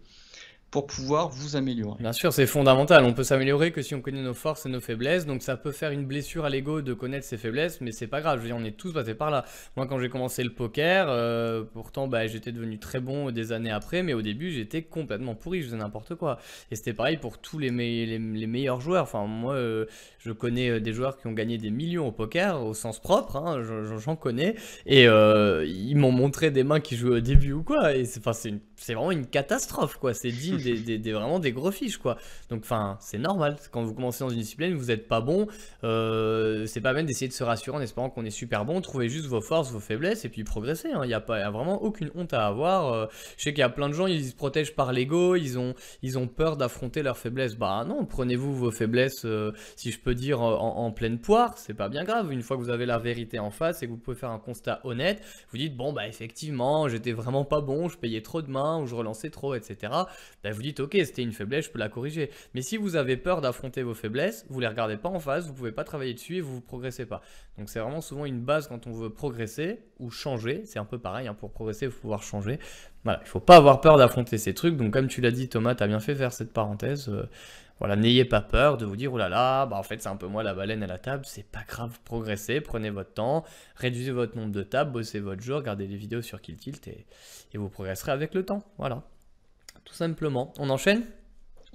pour pouvoir vous améliorer. Bien sûr, c'est fondamental. On peut s'améliorer que si on connaît nos forces et nos faiblesses. Donc ça peut faire une blessure à l'ego de connaître ses faiblesses, mais c'est pas grave. on est tous passés par là. Moi, quand j'ai commencé le poker, euh, pourtant, bah, j'étais devenu très bon des années après, mais au début, j'étais complètement pourri. Je faisais n'importe quoi. Et c'était pareil pour tous les, meilleurs joueurs. Enfin, moi, euh, je connais euh, des joueurs qui ont gagné des millions au poker, au sens propre. Hein. J'en connais. Et ils m'ont montré des mains qui jouaient au début ou quoi. Et c'est enfin, une c'est vraiment une catastrophe, quoi. C'est dit des, vraiment des gros fiches, quoi. Donc, enfin, c'est normal. Quand vous commencez dans une discipline, vous n'êtes pas bon. Euh, c'est pas même d'essayer de se rassurer en espérant qu'on est super bon. Trouvez juste vos forces, vos faiblesses et puis progressez. Hein. Il n'y a, vraiment aucune honte à avoir. Euh, je sais qu'il y a plein de gens, ils se protègent par l'ego, ils ont, ils ont peur d'affronter leurs faiblesses. Bah non, prenez-vous vos faiblesses, euh, si je peux dire, en, en pleine poire. C'est pas bien grave. Une fois que vous avez la vérité en face et que vous pouvez faire un constat honnête, vous dites, bon, bah effectivement, j'étais vraiment pas bon, je payais trop de main Hein, ou je relançais trop, etc. Ben, vous dites, ok, c'était une faiblesse, je peux la corriger. Mais si vous avez peur d'affronter vos faiblesses, vous les regardez pas en face, vous ne pouvez pas travailler dessus et vous ne progressez pas. Donc c'est vraiment souvent une base quand on veut progresser ou changer. C'est un peu pareil, hein, pour progresser, il faut pouvoir changer. Voilà, il faut pas avoir peur d'affronter ces trucs. Donc comme tu l'as dit, Thomas, tu as bien fait faire cette parenthèse. Euh, voilà, n'ayez pas peur de vous dire, oh là là, bah en fait c'est un peu moi la baleine à la table, c'est pas grave, progressez, prenez votre temps, réduisez votre nombre de tables, bossez votre jour, regardez les vidéos sur Kill Tilt et vous progresserez avec le temps. Voilà, tout simplement. On enchaîne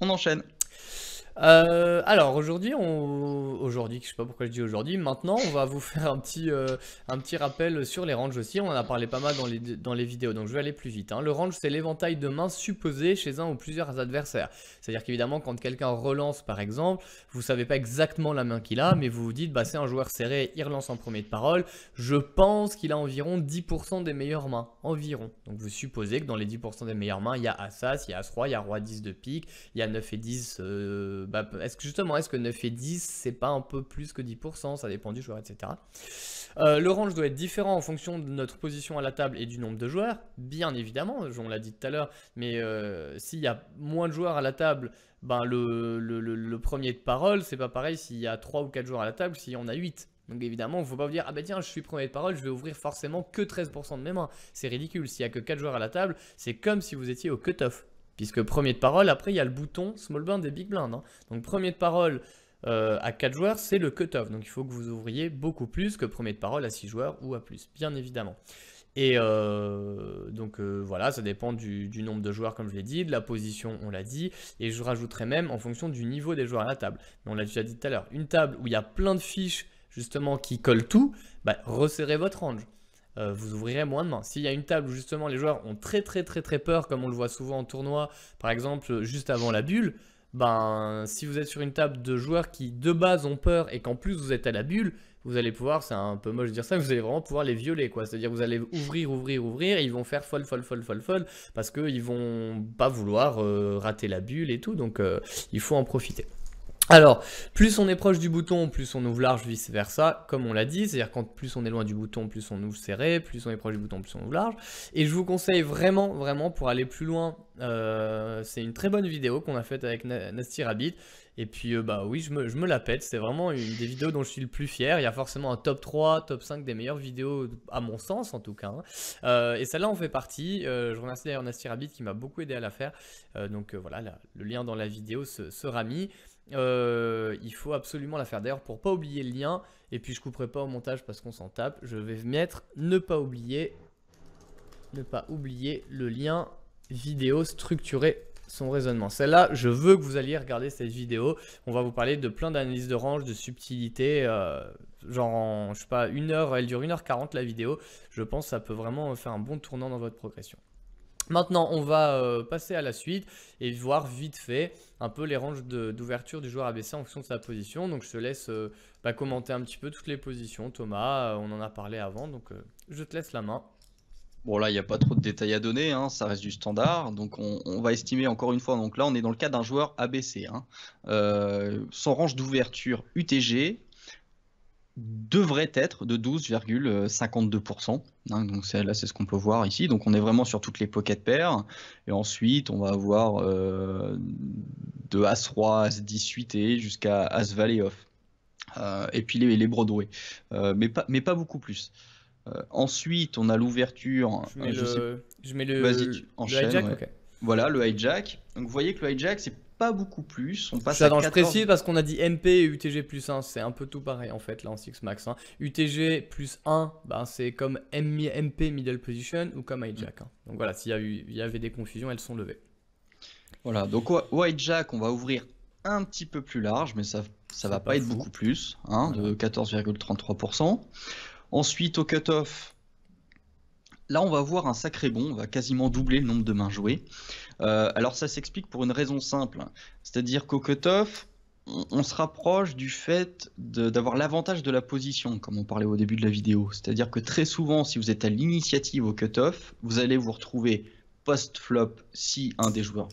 On enchaîne. Euh, alors aujourd'hui, on... aujourd'hui, je sais pas pourquoi je dis aujourd'hui, maintenant on va vous faire un petit, euh, un petit rappel sur les ranges aussi, on en a parlé pas mal dans les, dans les vidéos, donc je vais aller plus vite. Hein. Le range c'est l'éventail de mains supposées chez un ou plusieurs adversaires, c'est-à-dire qu'évidemment quand quelqu'un relance par exemple, vous savez pas exactement la main qu'il a, mais vous vous dites bah c'est un joueur serré, il relance en premier de parole, je pense qu'il a environ 10% des meilleures mains, environ. Donc vous supposez que dans les 10% des meilleures mains, il y a as il y a As-Roi, il y a Roi 10 de pique, il y a 9 et 10 bah, est-ce que justement, est-ce que 9 et 10, c'est pas un peu plus que 10% Ça dépend du joueur, etc. Euh, le range doit être différent en fonction de notre position à la table et du nombre de joueurs, bien évidemment, on l'a dit tout à l'heure, mais euh, s'il y a moins de joueurs à la table, ben le, premier de parole, c'est pas pareil s'il y a 3 ou 4 joueurs à la table, s'il y en a 8. Donc évidemment, il ne faut pas vous dire, ah bah tiens, je suis premier de parole, je vais ouvrir forcément que 13% de mes mains. C'est ridicule, s'il n'y a que 4 joueurs à la table, c'est comme si vous étiez au cut-off. Puisque premier de parole, après il y a le bouton small blind et big blind. Hein. Donc premier de parole euh, à 4 joueurs, c'est le cutoff. Donc il faut que vous ouvriez beaucoup plus que premier de parole à 6 joueurs ou à plus, bien évidemment. Et euh, donc euh, voilà, ça dépend du, nombre de joueurs, comme je l'ai dit, de la position, on l'a dit, et je rajouterai même en fonction du niveau des joueurs à la table. Mais on l'a déjà dit tout à l'heure, une table où il y a plein de fiches justement qui collent tout, bah, resserrez votre range. Euh, vous ouvrirez moins de mains. S'il y a une table où justement les joueurs ont très très très très peur, comme on le voit souvent en tournoi, par exemple juste avant la bulle, ben si vous êtes sur une table de joueurs qui de base ont peur et qu'en plus vous êtes à la bulle, vous allez pouvoir, c'est un peu moche de dire ça, vous allez vraiment pouvoir les violer, quoi. C'est-à-dire vous allez ouvrir, ouvrir, ouvrir, ils vont faire folle, folle, folle, folle, folle, parce qu'ils vont pas vouloir euh, rater la bulle et tout, donc euh, il faut en profiter. Alors, plus on est proche du bouton, plus on ouvre large, vice-versa, comme on l'a dit, c'est-à-dire quand plus on est loin du bouton, plus on ouvre serré, plus on est proche du bouton, plus on ouvre large. Et je vous conseille vraiment, vraiment, pour aller plus loin, euh, c'est une très bonne vidéo qu'on a faite avec Nasty Rabbit. Et puis, euh, bah oui, je me, la pète, c'est vraiment une des vidéos dont je suis le plus fier. Il y a forcément un top 3, top 5 des meilleures vidéos, à mon sens en tout cas. Hein. Euh, et celle-là en fait partie. je remercie d'ailleurs Nasty Rabbit qui m'a beaucoup aidé à la faire. donc voilà, le lien dans la vidéo sera mis. Euh, il faut absolument la faire. D'ailleurs, pour pas oublier le lien, et puis je couperai pas au montage parce qu'on s'en tape, je vais mettre ne pas oublier, ne pas oublier le lien vidéo structuré son raisonnement. Celle-là, je veux que vous alliez regarder cette vidéo. On va vous parler de plein d'analyses de range, de subtilité. Euh, genre, je sais pas, une heure, elle dure 1 heure 40 la vidéo. Je pense ça peut vraiment faire un bon tournant dans votre progression. Maintenant, on va euh, passer à la suite et voir vite fait un peu les ranges d'ouverture du joueur ABC en fonction de sa position. Donc, je te laisse euh, bah, commenter un petit peu toutes les positions, Thomas. Euh, on en a parlé avant, donc je te laisse la main. Bon, là, il n'y a pas trop de détails à donner, hein. ça reste du standard. Donc, on, va estimer encore une fois. Donc, là, on est dans le cas d'un joueur ABC. Hein, son range d'ouverture UTG, devrait être de 12,52%. Hein, donc là, c'est ce qu'on peut voir ici. Donc on est vraiment sur toutes les pocket pairs. Et ensuite, on va avoir euh, de As-3, As-18 et jusqu'à as valley off. Euh, et puis les, les Broadway. Euh, mais, pas, mais pas beaucoup plus. ensuite, on a l'ouverture. Je, mets le, Voilà, le hijack. Donc vous voyez que le hijack, c'est pas beaucoup plus. On passe à 14... je parce qu'on a dit MP et UTG plus 1, c'est un peu tout pareil en fait là en six max. Hein. UTG plus 1, ben, c'est comme MP middle position ou comme hijack. Mm. Hein. Donc voilà, s'il y, y, avait des confusions, elles sont levées. Voilà, donc Jack, on va ouvrir un petit peu plus large, mais ça ça va pas, être beaucoup plus, hein, de 14,33%. Ensuite, au cut-off, Là, on va voir un sacré bond, on va quasiment doubler le nombre de mains jouées. Euh, alors, ça s'explique pour une raison simple, c'est-à-dire qu'au cut-off, on, se rapproche du fait d'avoir l'avantage de la position, comme on parlait au début de la vidéo. C'est-à-dire que très souvent, si vous êtes à l'initiative au cut-off, vous allez vous retrouver post-flop si un des joueurs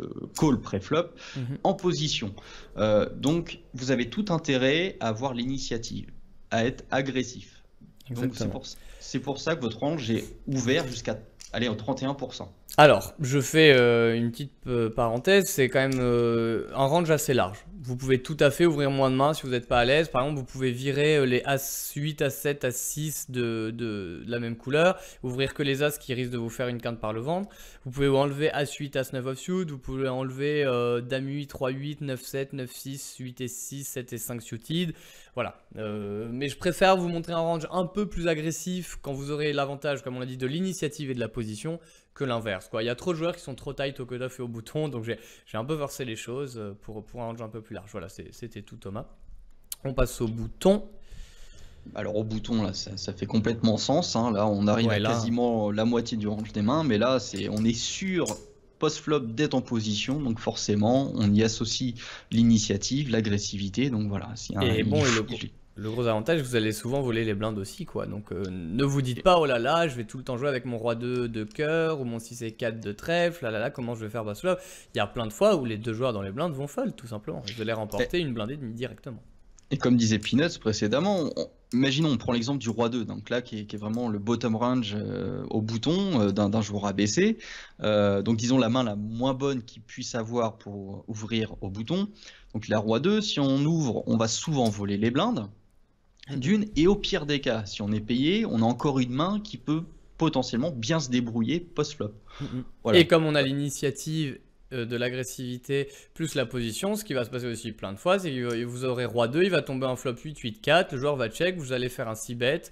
euh, call pré-flop mhm. en position. Euh, donc, vous avez tout intérêt à avoir l'initiative, à être agressif. Donc, pour c'est pour ça que votre range est ouvert jusqu'à aller en 31%. Alors, je fais euh, une petite euh, parenthèse, c'est quand même euh, un range assez large. Vous pouvez tout à fait ouvrir moins de mains si vous n'êtes pas à l'aise. Par exemple, vous pouvez virer les As 8, As 7, As 6 de, de, la même couleur, ouvrir que les As qui risquent de vous faire une quinte par le ventre. Vous pouvez enlever As-8, As-9 of suit vous pouvez enlever euh, 8 3-8, 9-7, 9-6, 8 et 6, 7 et 5 suited. Voilà. Euh, mais je préfère vous montrer un range un peu plus agressif quand vous aurez l'avantage, comme on l'a dit, de l'initiative et de la position que l'inverse. Il y a trop de joueurs qui sont trop tight au cutoff off et au bouton, donc j'ai un peu forcé les choses euh, pour, pour un range un peu plus large. Voilà, c'était tout Thomas. On passe au bouton. Alors au bouton, là, ça, fait complètement sens. Hein. Là, on arrive à quasiment la moitié du range des mains, mais là, c'est, on est sûr post-flop d'être en position, donc forcément, on y associe l'initiative, l'agressivité, donc voilà. Un, et bon, et le, gros, avantage, vous allez souvent voler les blindes aussi, quoi. Donc euh, ne vous dites pas, oh là là, je vais tout le temps jouer avec mon roi 2 de cœur ou mon 6 et 4 de trèfle, là là là, comment je vais faire post-flop Il y a plein de fois où les deux joueurs dans les blindes vont fold, tout simplement. Je vais les remporter une blindée de directement. Et comme disait Peanuts précédemment, imaginons, on prend l'exemple du Roi 2, donc là qui est, vraiment le bottom range euh, au bouton euh, d'un joueur ABC. Euh, donc disons la main la moins bonne qu'il puisse avoir pour ouvrir au bouton. Donc la Roi 2, si on ouvre, on va souvent voler les blindes d'une. Et au pire des cas, si on est payé, on a encore une main qui peut potentiellement bien se débrouiller post-flop. Et comme on a l'initiative euh, de l'agressivité plus la position, ce qui va se passer aussi plein de fois, c'est que euh, vous aurez roi 2, il va tomber en flop 8, 8, 4, le joueur va check, vous allez faire un 6 bet,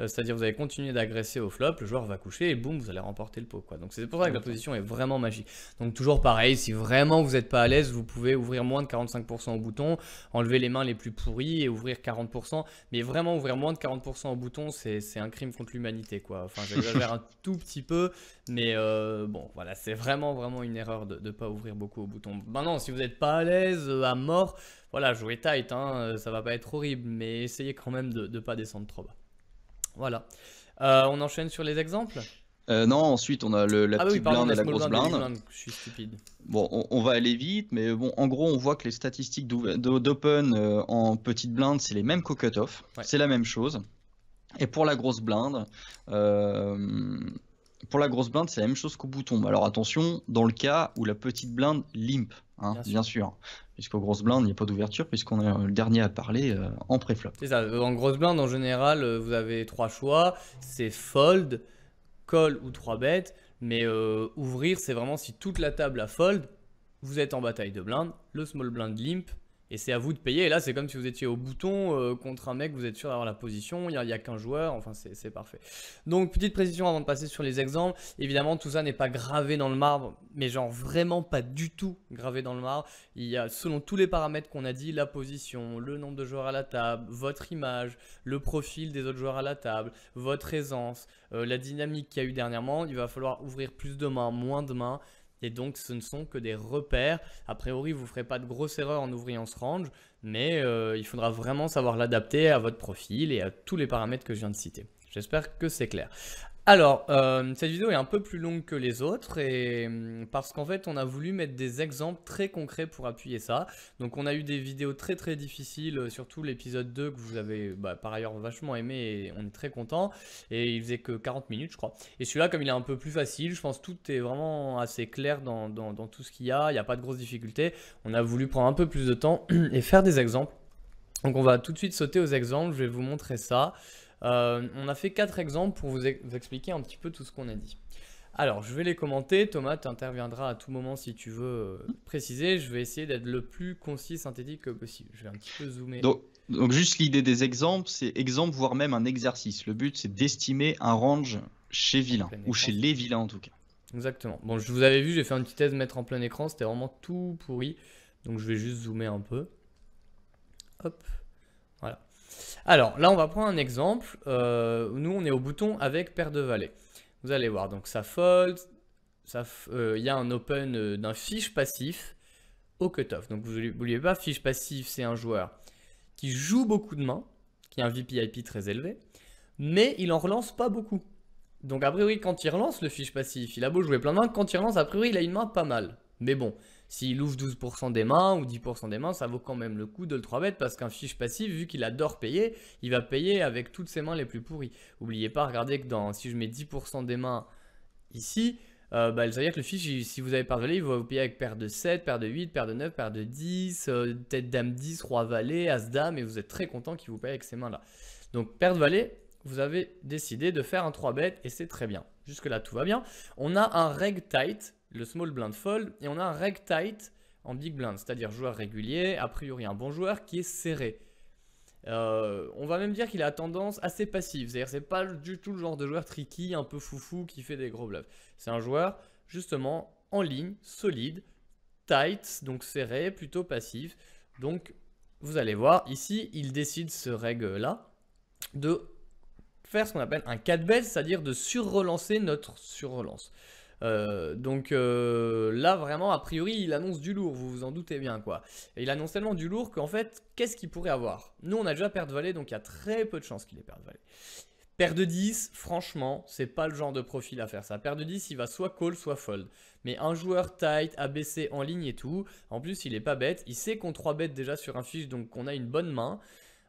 euh, c'est-à-dire vous allez continuer d'agresser au flop, le joueur va coucher et boum, vous allez remporter le pot. Quoi. Donc c'est pour ça que la position est vraiment magique. Donc toujours pareil, si vraiment vous n'êtes pas à l'aise, vous pouvez ouvrir moins de 45% au bouton, enlever les mains les plus pourries et ouvrir 40%. Mais vraiment ouvrir moins de 40% au bouton, c'est un crime contre l'humanité. quoi. Enfin j'exagère un tout petit peu, mais euh, bon voilà, c'est vraiment vraiment une erreur de ne pas ouvrir beaucoup au bouton. Maintenant, si vous n'êtes pas à l'aise, euh, à mort, voilà, jouez tight, hein, ça va pas être horrible, mais essayez quand même de ne pas descendre trop bas. Voilà. Euh, on enchaîne sur les exemples euh, non, ensuite on a le, la ah petite blinde et la grosse blinde. Je suis stupide. Bon, on, va aller vite, mais bon, en gros, on voit que les statistiques d'open euh, en petite blinde, c'est les mêmes qu'au cutoff. C'est la même chose. Et pour la grosse blinde, pour la grosse blinde, c'est la même chose qu'au bouton. Alors attention, dans le cas où la petite blinde limp, hein, bien, sûr puisqu'au grosse blinde il n'y a pas d'ouverture, puisqu'on est euh, le dernier à parler euh, en préflop. C'est ça, euh, en grosse blinde, en général, vous avez trois choix, c'est fold, call ou trois bêtes, mais ouvrir, c'est vraiment si toute la table a fold, vous êtes en bataille de blindes, le small blind limp, et c'est à vous de payer. Et là, c'est comme si vous étiez au bouton euh, contre un mec, vous êtes sûr d'avoir la position, il n'y a, qu'un joueur, enfin, c'est parfait. Donc, petite précision avant de passer sur les exemples. Évidemment, tout ça n'est pas gravé dans le marbre, mais genre vraiment pas du tout gravé dans le marbre. Il y a, selon tous les paramètres qu'on a dit, la position, le nombre de joueurs à la table, votre image, le profil des autres joueurs à la table, votre aisance, euh, la dynamique qu'il y a eu dernièrement, il va falloir ouvrir plus de mains, moins de mains et donc ce ne sont que des repères. A priori, vous ne ferez pas de grosses erreurs en ouvrant ce range, mais euh, il faudra vraiment savoir l'adapter à votre profil et à tous les paramètres que je viens de citer. J'espère que c'est clair. Alors, euh, cette vidéo est un peu plus longue que les autres et hum, parce qu'en fait, on a voulu mettre des exemples très concrets pour appuyer ça. Donc, on a eu des vidéos très très difficiles, euh, surtout l'épisode 2 que vous avez bah, par ailleurs vachement aimé et on est très content. Et il faisait que 40 minutes, je crois. Et celui-là, comme il est un peu plus facile, je pense tout est vraiment assez clair dans, dans tout ce qu'il y a. Il n'y a pas de grosses difficultés. On a voulu prendre un peu plus de temps et faire des exemples. Donc, on va tout de suite sauter aux exemples. Je vais vous montrer ça. Euh, on a fait quatre exemples pour vous, expliquer un petit peu tout ce qu'on a dit. Alors, je vais les commenter. Thomas, tu interviendras à tout moment si tu veux euh, préciser. Je vais essayer d'être le plus concis, synthétique que possible. Je vais un petit peu zoomer. Donc, donc juste l'idée des exemples, c'est exemple, voire même un exercice. Le but, c'est d'estimer un range chez vilain, ou chez les vilains en tout cas. Exactement. Bon, je vous avais vu, j'ai fait une petite thèse mettre en plein écran. C'était vraiment tout pourri. Donc, je vais juste zoomer un peu. Hop. Alors là, on va prendre un exemple. Euh, nous, on est au bouton avec paire de valets. Vous allez voir, donc ça fold, euh, il y a un open euh, d'un fiche passif au cutoff. Donc vous n'oubliez pas, fiche passif, c'est un joueur qui joue beaucoup de mains, qui a un VPIP très élevé, mais il en relance pas beaucoup. Donc a priori, quand il relance le fiche passif, il a beau jouer plein de mains, quand il relance, a priori, il a une main pas mal. Mais bon, s'il ouvre 12% des mains ou 10% des mains, ça vaut quand même le coup de le 3-bet parce qu'un fiche passif, vu qu'il adore payer, il va payer avec toutes ses mains les plus pourries. N'oubliez pas, regardez que dans, si je mets 10% des mains ici, ça veut bah, dire que le fiche, si vous avez paire de valet, il va vous payer avec paire de 7, paire de 8, paire de 9, paire de 10, euh, tête dame 10, roi valet, as dame, et vous êtes très content qu'il vous paye avec ces mains-là. Donc paire de valet, vous avez décidé de faire un 3 bet et c'est très bien. Jusque-là, tout va bien. On a un reg tight le small blind fold, et on a un reg tight en big blind, c'est-à-dire joueur régulier, a priori un bon joueur qui est serré. Euh, on va même dire qu'il a tendance assez passive, c'est-à-dire c'est pas du tout le genre de joueur tricky, un peu foufou qui fait des gros bluffs. C'est un joueur justement en ligne, solide, tight, donc serré, plutôt passif. Donc vous allez voir, ici il décide ce reg là de faire ce qu'on appelle un 4 bet, c'est-à-dire de surrelancer notre surrelance. Euh, donc euh, là, vraiment, a priori, il annonce du lourd, vous vous en doutez bien, quoi. il annonce tellement du lourd qu'en fait, qu'est-ce qu'il pourrait avoir Nous, on a déjà perdu de donc il y a très peu de chances qu'il ait perdu. de Paire de 10, franchement, c'est pas le genre de profil à faire ça. Paire de 10, il va soit call, soit fold. Mais un joueur tight, ABC en ligne et tout, en plus, il est pas bête. Il sait qu'on 3 bêtes déjà sur un fiche, donc qu'on a une bonne main.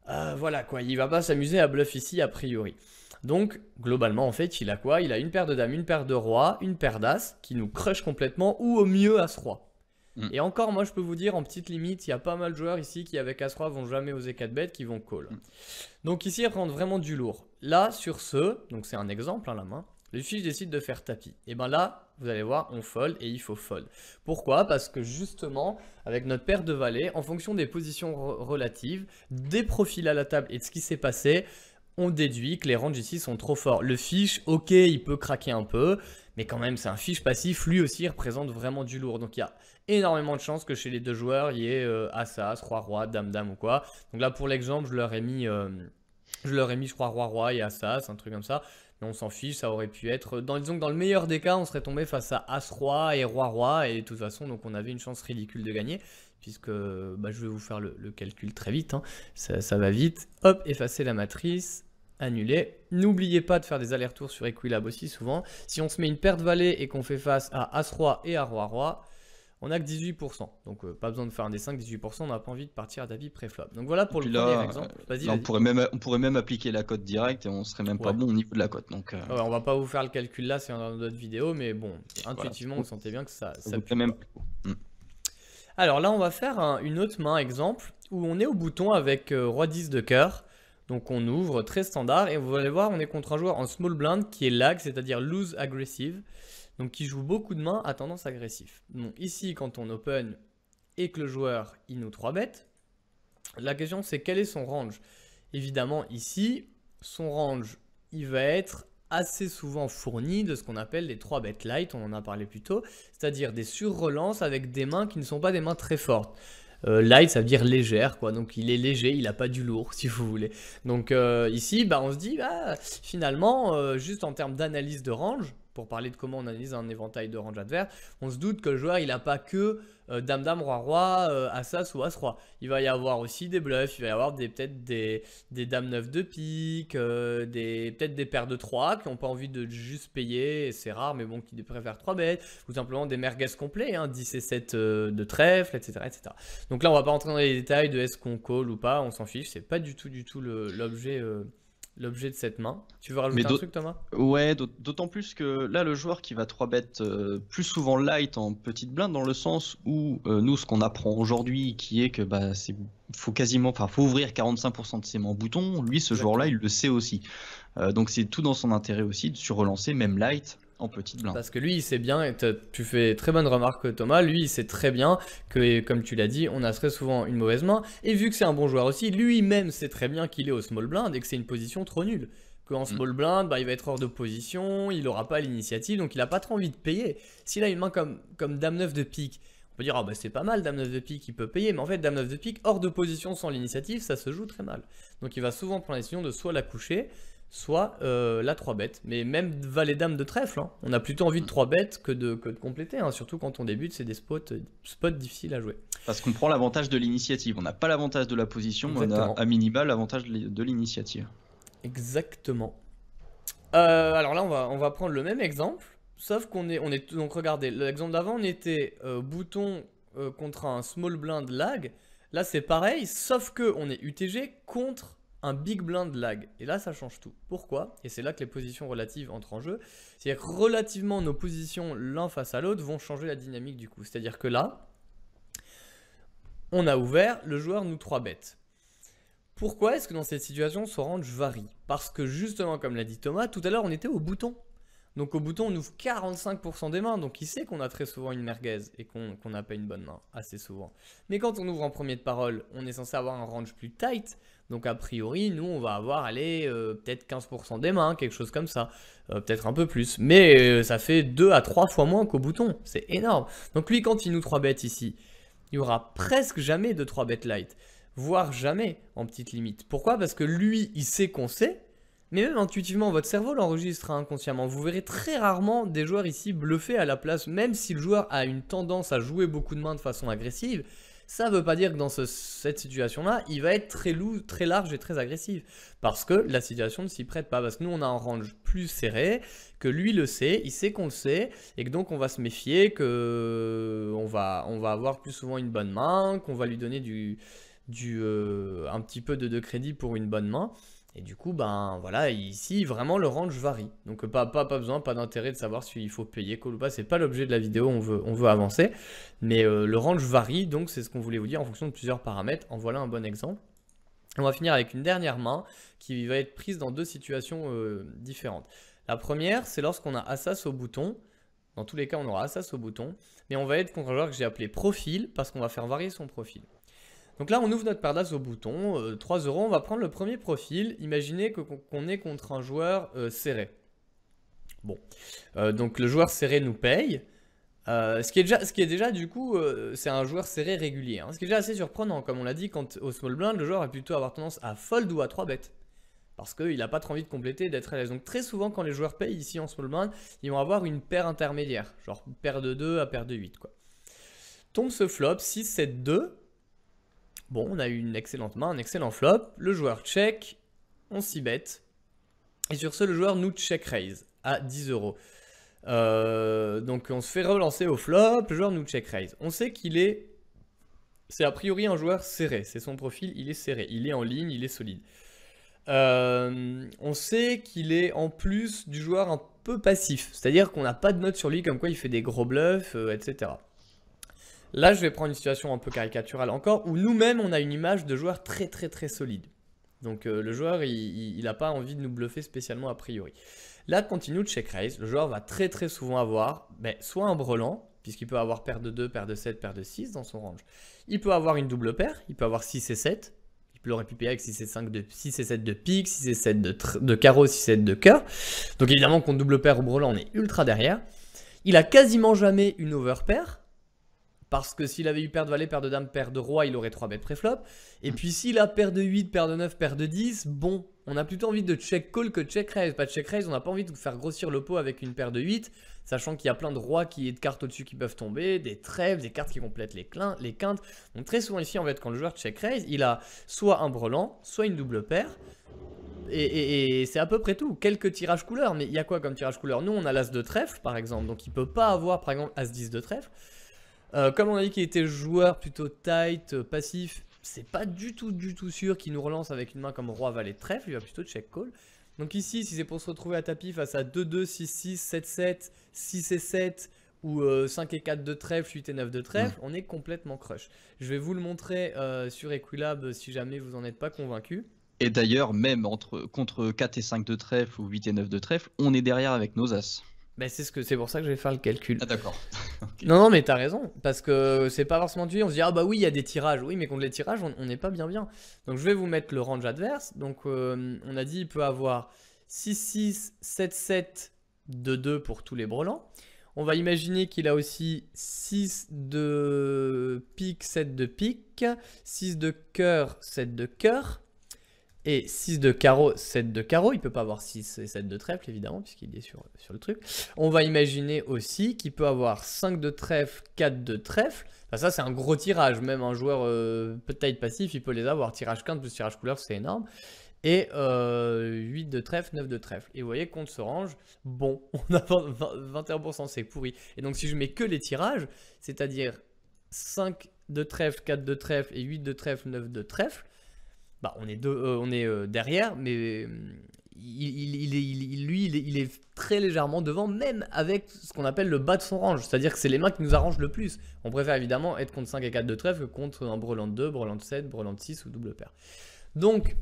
Euh, voilà quoi, il va pas s'amuser à bluff ici a priori. Donc, globalement, en fait, il a quoi Il a une paire de dames, une paire de rois, une paire d'as qui nous crush complètement, ou au mieux as-roi. Mm. Et encore, moi, je peux vous dire, en petite limite, il y a pas mal de joueurs ici qui, avec as-roi, vont jamais oser 4 bêtes, qui vont call. Mm. Donc ici, il prend vraiment du lourd. Là, sur ce, donc c'est un exemple, hein, la main, le fiches décide de faire tapis. Et ben là, vous allez voir, on folle et il faut fold. Pourquoi Parce que justement, avec notre paire de valets, en fonction des positions relatives, des profils à la table et de ce qui s'est passé, on déduit que les ranges ici sont trop forts. Le fiche, ok, il peut craquer un peu, mais quand même, c'est un fiche passif, lui aussi il représente vraiment du lourd. Donc il y a énormément de chances que chez les deux joueurs, il y ait euh, Assas, Roi-Roi, Dame-Dame ou quoi. Donc là, pour l'exemple, je leur ai mis, euh, je leur ai mis, je crois, Roi-Roi et Assas, un truc comme ça. Mais on s'en fiche, ça aurait pu être... Dans, disons que dans le meilleur des cas, on serait tombé face à As-Roi et Roi-Roi, et de toute façon, donc on avait une chance ridicule de gagner puisque bah, je vais vous faire le, calcul très vite, hein. ça, va vite. Hop, effacer la matrice, annuler. N'oubliez pas de faire des allers-retours sur Equilab aussi souvent. Si on se met une paire de valets et qu'on fait face à As-Roi et à Roi-Roi, on n'a que 18%. Donc euh, pas besoin de faire un dessin 5, 18%, on n'a pas envie de partir à d'avis préflop. Donc voilà pour le premier exemple. Euh, on, pourrait même, appliquer la cote directe et on serait même pas bon au niveau de la cote. Donc, ne euh, on va pas vous faire le calcul là, c'est dans d'autres vidéo, mais bon, intuitivement, vous sentez bien que ça, ça, fait même... Alors là, on va faire une autre main exemple où on est au bouton avec euh, roi 10 de cœur. Donc on ouvre très standard et vous allez voir, on est contre un joueur en small blind qui est lag, c'est-à-dire loose aggressive. Donc qui joue beaucoup de mains à tendance agressive. Donc ici, quand on open et que le joueur il nous 3 bêtes, la question c'est quel est son range Évidemment, ici, son range, il va être assez souvent fourni de ce qu'on appelle les 3 bet light, on en a parlé plus tôt, c'est-à-dire des surrelances avec des mains qui ne sont pas des mains très fortes. Euh, light, ça veut dire légère, quoi. Donc il est léger, il n'a pas du lourd, si vous voulez. Donc euh, ici, bah, on se dit, bah, finalement, euh, juste en termes d'analyse de range, pour parler de comment on analyse un éventail de range adverse, on se doute que le joueur il n'a pas que euh, dame dame roi roi as euh, assas ou as roi. Il va y avoir aussi des bluffs, il va y avoir des peut-être des, des dames neuf de pique, euh, des peut-être des paires de 3 qui n'ont pas envie de juste payer, c'est rare mais bon qui préfèrent 3 bêtes, ou simplement des merguez complets, hein, 10 et 7 de trèfle, etc., etc. Donc là on va pas rentrer dans les détails de est-ce qu'on call ou pas, on s'en fiche, c'est pas du tout du tout l'objet l'objet de cette main. Tu veux rajouter un truc, Thomas Ouais, d'autant plus que là, le joueur qui va 3 bêtes euh, plus souvent light en petite blinde, dans le sens où euh, nous, ce qu'on apprend aujourd'hui, qui est que bah, faut quasiment, enfin, faut ouvrir 45% de ses mains en bouton. Lui, ce joueur-là, il le sait aussi. Euh, donc, c'est tout dans son intérêt aussi de se relancer, même light, en petite blinde. Parce que lui, il sait bien, tu fais très bonne remarque Thomas, lui, il sait très bien que, comme tu l'as dit, on a très souvent une mauvaise main. Et vu que c'est un bon joueur aussi, lui-même sait très bien qu'il est au small blind et que c'est une position trop nulle. Qu'en mm. small blind, bah, il va être hors de position, il n'aura pas l'initiative, donc il n'a pas trop envie de payer. S'il a une main comme, Dame 9 de pique, on peut dire, ah bah c'est pas mal, Dame 9 de pique, il peut payer, mais en fait, Dame 9 de pique, hors de position, sans l'initiative, ça se joue très mal. Donc il va souvent prendre la décision de soit la coucher, soit euh, la 3 bêtes. Mais même valet dame de trèfle, hein. on a plutôt envie de 3 bêtes que de, que de compléter, hein. surtout quand on débute, c'est des euh, spots, difficiles à jouer. Parce qu'on prend l'avantage de l'initiative, on n'a pas l'avantage de la position, on a à minima l'avantage de l'initiative. Exactement. Euh, alors là, on va, on va prendre le même exemple, sauf qu'on est, on est... Donc regardez, l'exemple d'avant, on était bouton contre un small blind lag. Là, c'est pareil, sauf que on est UTG contre un big blind lag. Et là, ça change tout. Pourquoi Et c'est là que les positions relatives entrent en jeu. C'est-à-dire que relativement, nos positions l'un face à l'autre vont changer la dynamique du coup. C'est-à-dire que là, on a ouvert, le joueur nous trois bêtes. Pourquoi est-ce que dans cette situation, son range varie Parce que justement, comme l'a dit Thomas, tout à l'heure, on était au bouton. Donc au bouton, on ouvre 45% des mains, donc il sait qu'on a très souvent une merguez et qu'on n'a pas une bonne main, assez souvent. Mais quand on ouvre en premier de parole, on est censé avoir un range plus tight, donc a priori, nous, on va avoir allez, euh, peut-être 15% des mains, quelque chose comme ça. Euh, peut-être un peu plus. Mais euh, ça fait 2 à 3 fois moins qu'au bouton. C'est énorme. Donc lui, quand il nous 3 bêtes ici, il y aura presque jamais de 3 bêtes light. Voire jamais en petite limite. Pourquoi Parce que lui, il sait qu'on sait. Mais même intuitivement, votre cerveau l'enregistre hein, inconsciemment. Vous verrez très rarement des joueurs ici bluffés à la place, même si le joueur a une tendance à jouer beaucoup de mains de façon agressive. Ça ne veut pas dire que dans cette situation-là, il va être très, lourd, très large et très agressif. Parce que la situation ne s'y prête pas. Parce que nous, on a un range plus serré, que lui le sait, il sait qu'on le sait, et que donc on va se méfier, que euh, on va, on va avoir plus souvent une bonne main, qu'on va lui donner du, du, euh, un petit peu de crédit pour une bonne main. Et du coup, ben voilà, ici vraiment le range varie. Donc pas, pas, besoin, pas d'intérêt de savoir s'il faut payer call ou pas, c'est pas l'objet de la vidéo, on veut, on veut avancer. Mais euh, le range varie, donc c'est ce qu'on voulait vous dire en fonction de plusieurs paramètres. En voilà un bon exemple. On va finir avec une dernière main qui va être prise dans deux situations euh, différentes. La première, c'est lorsqu'on a Assas au bouton. Dans tous les cas, on aura Assas au bouton. Mais on va être contre un joueur que j'ai appelé profil parce qu'on va faire varier son profil. Donc là, on ouvre notre pardasse au bouton, 3 euh, euros, on va prendre le premier profil. Imaginez qu'on est contre un joueur euh, serré. Bon, euh, donc le joueur serré nous paye. ce, qui est déjà, ce qui est déjà, du coup, c'est un joueur serré régulier. Hein. Ce qui est déjà assez surprenant, comme on l'a dit, quand au small blind, le joueur va plutôt avoir tendance à fold ou à 3 bêtes. Parce qu'il n'a pas trop envie de compléter et d'être à l'aise. Donc très souvent, quand les joueurs payent ici en small blind, ils vont avoir une paire intermédiaire. Genre paire de 2 à paire de 8, quoi. Tombe ce flop, 6, 7, 2. Bon, on a eu une excellente main, un excellent flop. Le joueur check, on s'y bête. Et sur ce, le joueur nous check raise à 10 euros. Euh, donc on se fait relancer au flop, le joueur nous check raise. On sait qu'il est. C'est a priori un joueur serré, c'est son profil, il est serré, il est en ligne, il est solide. Euh, on sait qu'il est en plus du joueur un peu passif, c'est-à-dire qu'on n'a pas de notes sur lui comme quoi il fait des gros bluffs, euh, etc. Là, je vais prendre une situation un peu caricaturale encore, où nous-mêmes, on a une image de joueur très très très solide. Donc euh, le joueur, il n'a pas envie de nous bluffer spécialement a priori. Là, continue de check raise, le joueur va très très souvent avoir ben, soit un brelan, puisqu'il peut avoir paire de 2, paire de 7, paire de 6 dans son range. Il peut avoir une double paire, il peut avoir 6 et 7, il peut pu payer avec 6 et 5 de 6 et 7 de pique, 6 et 7 de, de carreau, 6 et 7 de cœur. Donc évidemment, contre double paire ou brelan, on est ultra derrière. Il a quasiment jamais une overpair, parce que s'il avait eu paire de valets, paire de dames, paire de rois, il aurait 3 bêtes préflop. Et mm. puis s'il a paire de 8, paire de 9, paire de 10, bon, on a plutôt envie de check call que check raise. Pas de check raise, on n'a pas envie de faire grossir le pot avec une paire de 8, sachant qu'il y a plein de rois qui, est de cartes au-dessus qui peuvent tomber, des trèfles, des cartes qui complètent les, clins, les quintes. Donc très souvent ici, en fait, quand le joueur check raise, il a soit un brelan, soit une double paire. Et, c'est à peu près tout. Quelques tirages couleurs, mais il y a quoi comme tirage couleur Nous, on a l'as de trèfle, par exemple, donc il peut pas avoir, par exemple, as 10 de trèfle. Euh, comme on a dit qu'il était joueur plutôt tight, euh, passif, c'est pas du tout, du tout sûr qu'il nous relance avec une main comme Roi, Valet, Trèfle. Il va plutôt check call. Donc ici, si c'est pour se retrouver à tapis face à 2-2, 6-6, 7-7, 6 et 7 ou 5 euh, et 4 de trèfle, 8 et 9 de trèfle, mm. on est complètement crush. Je vais vous le montrer sur Equilab si jamais vous n'en êtes pas convaincu. Et d'ailleurs, même entre, contre 4 et 5 de trèfle ou 8 et 9 de trèfle, on est derrière avec nos as. Bah, c'est ce que c'est pour ça que je vais faire le calcul. Ah d'accord. Non non mais t'as raison parce que c'est pas forcément tué. On se dit ah bah oui il y a des tirages oui mais contre les tirages on n'est pas bien bien. Donc je vais vous mettre le range adverse. Donc euh, on a dit il peut avoir 6 6 7 7 2 2 pour tous les brelans. On va imaginer qu'il a aussi 6 de pique 7 de pique 6 de cœur 7 de cœur et 6 de carreau, 7 de carreau. Il peut pas avoir 6 et 7 de trèfle, évidemment, puisqu'il est sur, sur le truc. On va imaginer aussi qu'il peut avoir 5 de trèfle, 4 de trèfle. Enfin, ça, c'est un gros tirage. Même un joueur euh, peut-être passif, il peut les avoir. Tirage 15 plus tirage couleur, c'est énorme. Et 8 euh, de trèfle, 9 de trèfle. Et vous voyez, compte se range, bon, on a 21%, c'est pourri. Et donc, si je mets que les tirages, c'est-à-dire 5 de trèfle, 4 de trèfle et 8 de trèfle, 9 de trèfle, bah, on est, euh, on est euh, derrière, mais mm, il, il, lui, il est, très légèrement devant, même avec ce qu'on appelle le bas de son range. C'est-à-dire que c'est les mains qui nous arrangent le plus. On préfère évidemment être contre 5 et 4 de trèfle que contre un brelant 2, brelant 7, brelant 6 ou double paire. Donc,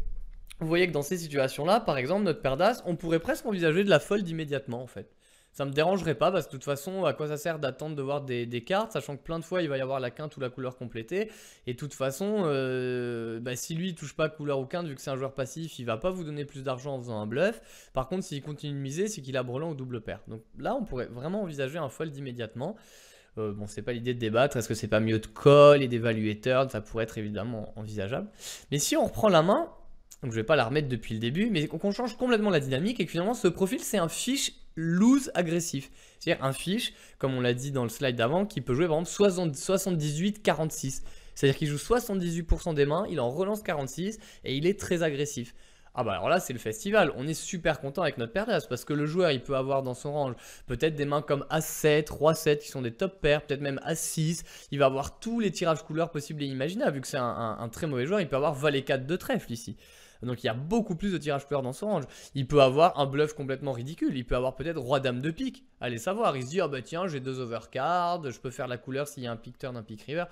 vous voyez que dans ces situations-là, par exemple, notre paire d'as, on pourrait presque envisager de la fold immédiatement en fait. Ça me dérangerait pas parce que de toute façon, à quoi ça sert d'attendre de voir des, cartes, sachant que plein de fois il va y avoir la quinte ou la couleur complétée. Et de toute façon, euh, bah, si lui il touche pas couleur ou quinte, vu que c'est un joueur passif, il va pas vous donner plus d'argent en faisant un bluff. Par contre, s'il continue de miser, c'est qu'il a brelan ou double paire. Donc là, on pourrait vraiment envisager un fold immédiatement. Euh, bon, c'est pas l'idée de débattre, est-ce que c'est pas mieux de call et d'évaluer turn Ça pourrait être évidemment envisageable. Mais si on reprend la main, donc je vais pas la remettre depuis le début, mais qu'on change complètement la dynamique et que finalement ce profil c'est un fiche lose agressif. C'est-à-dire un fish comme on l'a dit dans le slide d'avant, qui peut jouer par exemple 78-46. C'est-à-dire qu'il joue 78% des mains, il en relance 46 et il est très agressif. Ah bah alors là c'est le festival, on est super content avec notre paire parce que le joueur il peut avoir dans son range peut-être des mains comme A7, 3 7 qui sont des top pairs peut-être même A6, il va avoir tous les tirages couleurs possibles et imaginables vu que c'est un, un, très mauvais joueur, il peut avoir Valet 4 de trèfle ici. Donc il y a beaucoup plus de tirage peur dans son range. Il peut avoir un bluff complètement ridicule. Il peut avoir peut-être roi-dame de pique. Allez savoir. Il se dit, ah bah tiens, j'ai deux overcards, je peux faire la couleur s'il y a un pick turn, un pick river.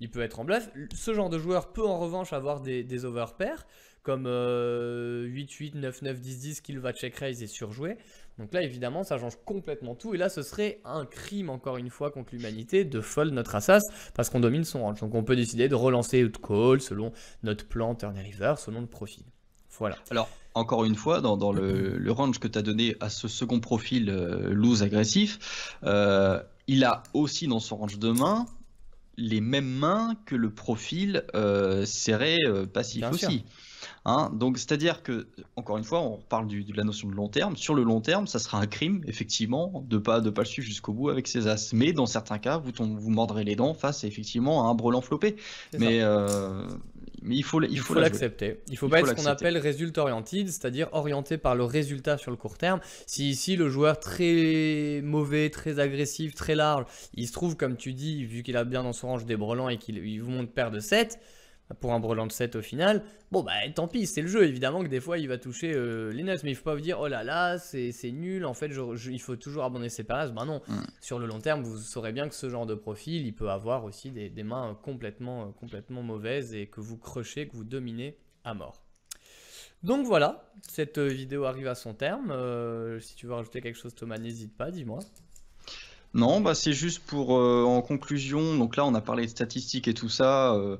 Il peut être en bluff. Ce genre de joueur peut en revanche avoir des, overpairs comme 8, 8, 9, 9, 10, 10 qu'il va check raise et surjouer. Donc là, évidemment, ça change complètement tout. Et là, ce serait un crime, encore une fois, contre l'humanité de fold notre assas parce qu'on domine son range. Donc on peut décider de relancer ou de call selon notre plan turn river, selon le profil. Voilà. Alors, encore une fois, dans, le, range que tu as donné à ce second profil euh, loose agressif, euh, il a aussi dans son range de main les mêmes mains que le profil euh, serré passif aussi. Hein, donc, c'est-à-dire que, encore une fois, on parle de la notion de long terme. Sur le long terme, ça sera un crime, effectivement, de pas de pas le suivre jusqu'au bout avec ses as. Mais dans certains cas, vous, vous mordrez les dents face, effectivement, à un brelan flopé. Mais mais il faut il l'accepter. Il faut, faut pas être ce qu'on appelle résultat orienté, c'est-à-dire orienté par le résultat sur le court terme. Si ici le joueur très mauvais, très agressif, très large, il se trouve comme tu dis, vu qu'il a bien dans son range des brelans et qu'il vous montre paire de 7, pour un brelan de 7 au final. Bon, bah tant pis, c'est le jeu. Évidemment que des fois, il va toucher euh, les notes. mais il faut pas vous dire, oh là là, c'est nul, en fait, il faut toujours abandonner ses paras. Ben non, mm. sur le long terme, vous saurez bien que ce genre de profil, il peut avoir aussi des, mains complètement, euh, complètement mauvaises et que vous crochez, que vous dominez à mort. Donc voilà, cette euh, vidéo arrive à son terme. si tu veux rajouter quelque chose, Thomas, n'hésite pas, dis-moi. Non, bah c'est juste pour euh, en conclusion. Donc là, on a parlé de statistiques et tout ça. Euh,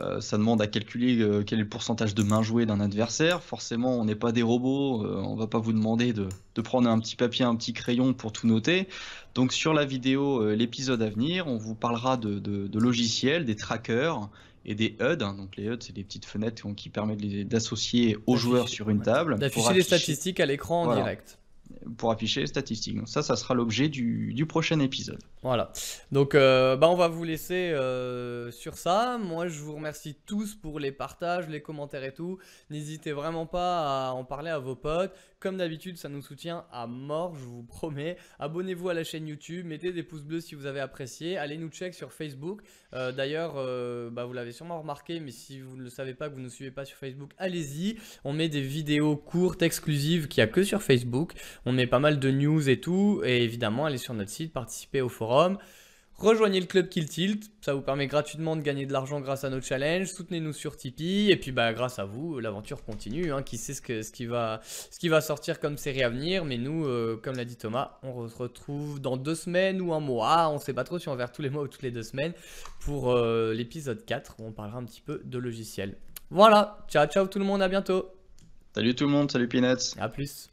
euh, ça demande à calculer quel est le pourcentage de mains jouées d'un adversaire. Forcément, on n'est pas des robots. on va pas vous demander de, prendre un petit papier, un petit crayon pour tout noter. Donc sur la vidéo, l'épisode à venir, on vous parlera de, logiciels, des trackers et des HUD. Donc les HUD, c'est des petites fenêtres qui permettent d'associer aux joueurs sur une table. D'afficher les statistiques à l'écran en direct pour afficher les statistiques. Donc ça, ça sera l'objet du, prochain épisode. Voilà. Donc euh, bah, on va vous laisser euh, sur ça. Moi, je vous remercie tous pour les partages, les commentaires et tout. N'hésitez vraiment pas à en parler à vos potes, comme d'habitude, ça nous soutient à mort, je vous promets. Abonnez-vous à la chaîne YouTube, mettez des pouces bleus si vous avez apprécié, allez nous check sur Facebook. Euh, d'ailleurs, euh, bah, vous l'avez sûrement remarqué, mais si vous ne le savez pas, que vous ne suivez pas sur Facebook, allez-y. On met des vidéos courtes, exclusives, qu'il n'y a que sur Facebook. On met pas mal de news et tout. Et évidemment, allez sur notre site, participez au forum. Rejoignez le club Kill Tilt, ça vous permet gratuitement de gagner de l'argent grâce à nos challenges, soutenez-nous sur Tipeee, et puis bah grâce à vous, l'aventure continue, hein. qui sait ce, qui va, sortir comme série à venir, mais nous, euh, comme l'a dit Thomas, on se retrouve dans deux semaines ou un mois, ah, on sait pas trop si on va tous les mois ou toutes les deux semaines, pour euh, l'épisode 4, où on parlera un petit peu de logiciel. Voilà, ciao ciao tout le monde, à bientôt Salut tout le monde, salut Peanuts À plus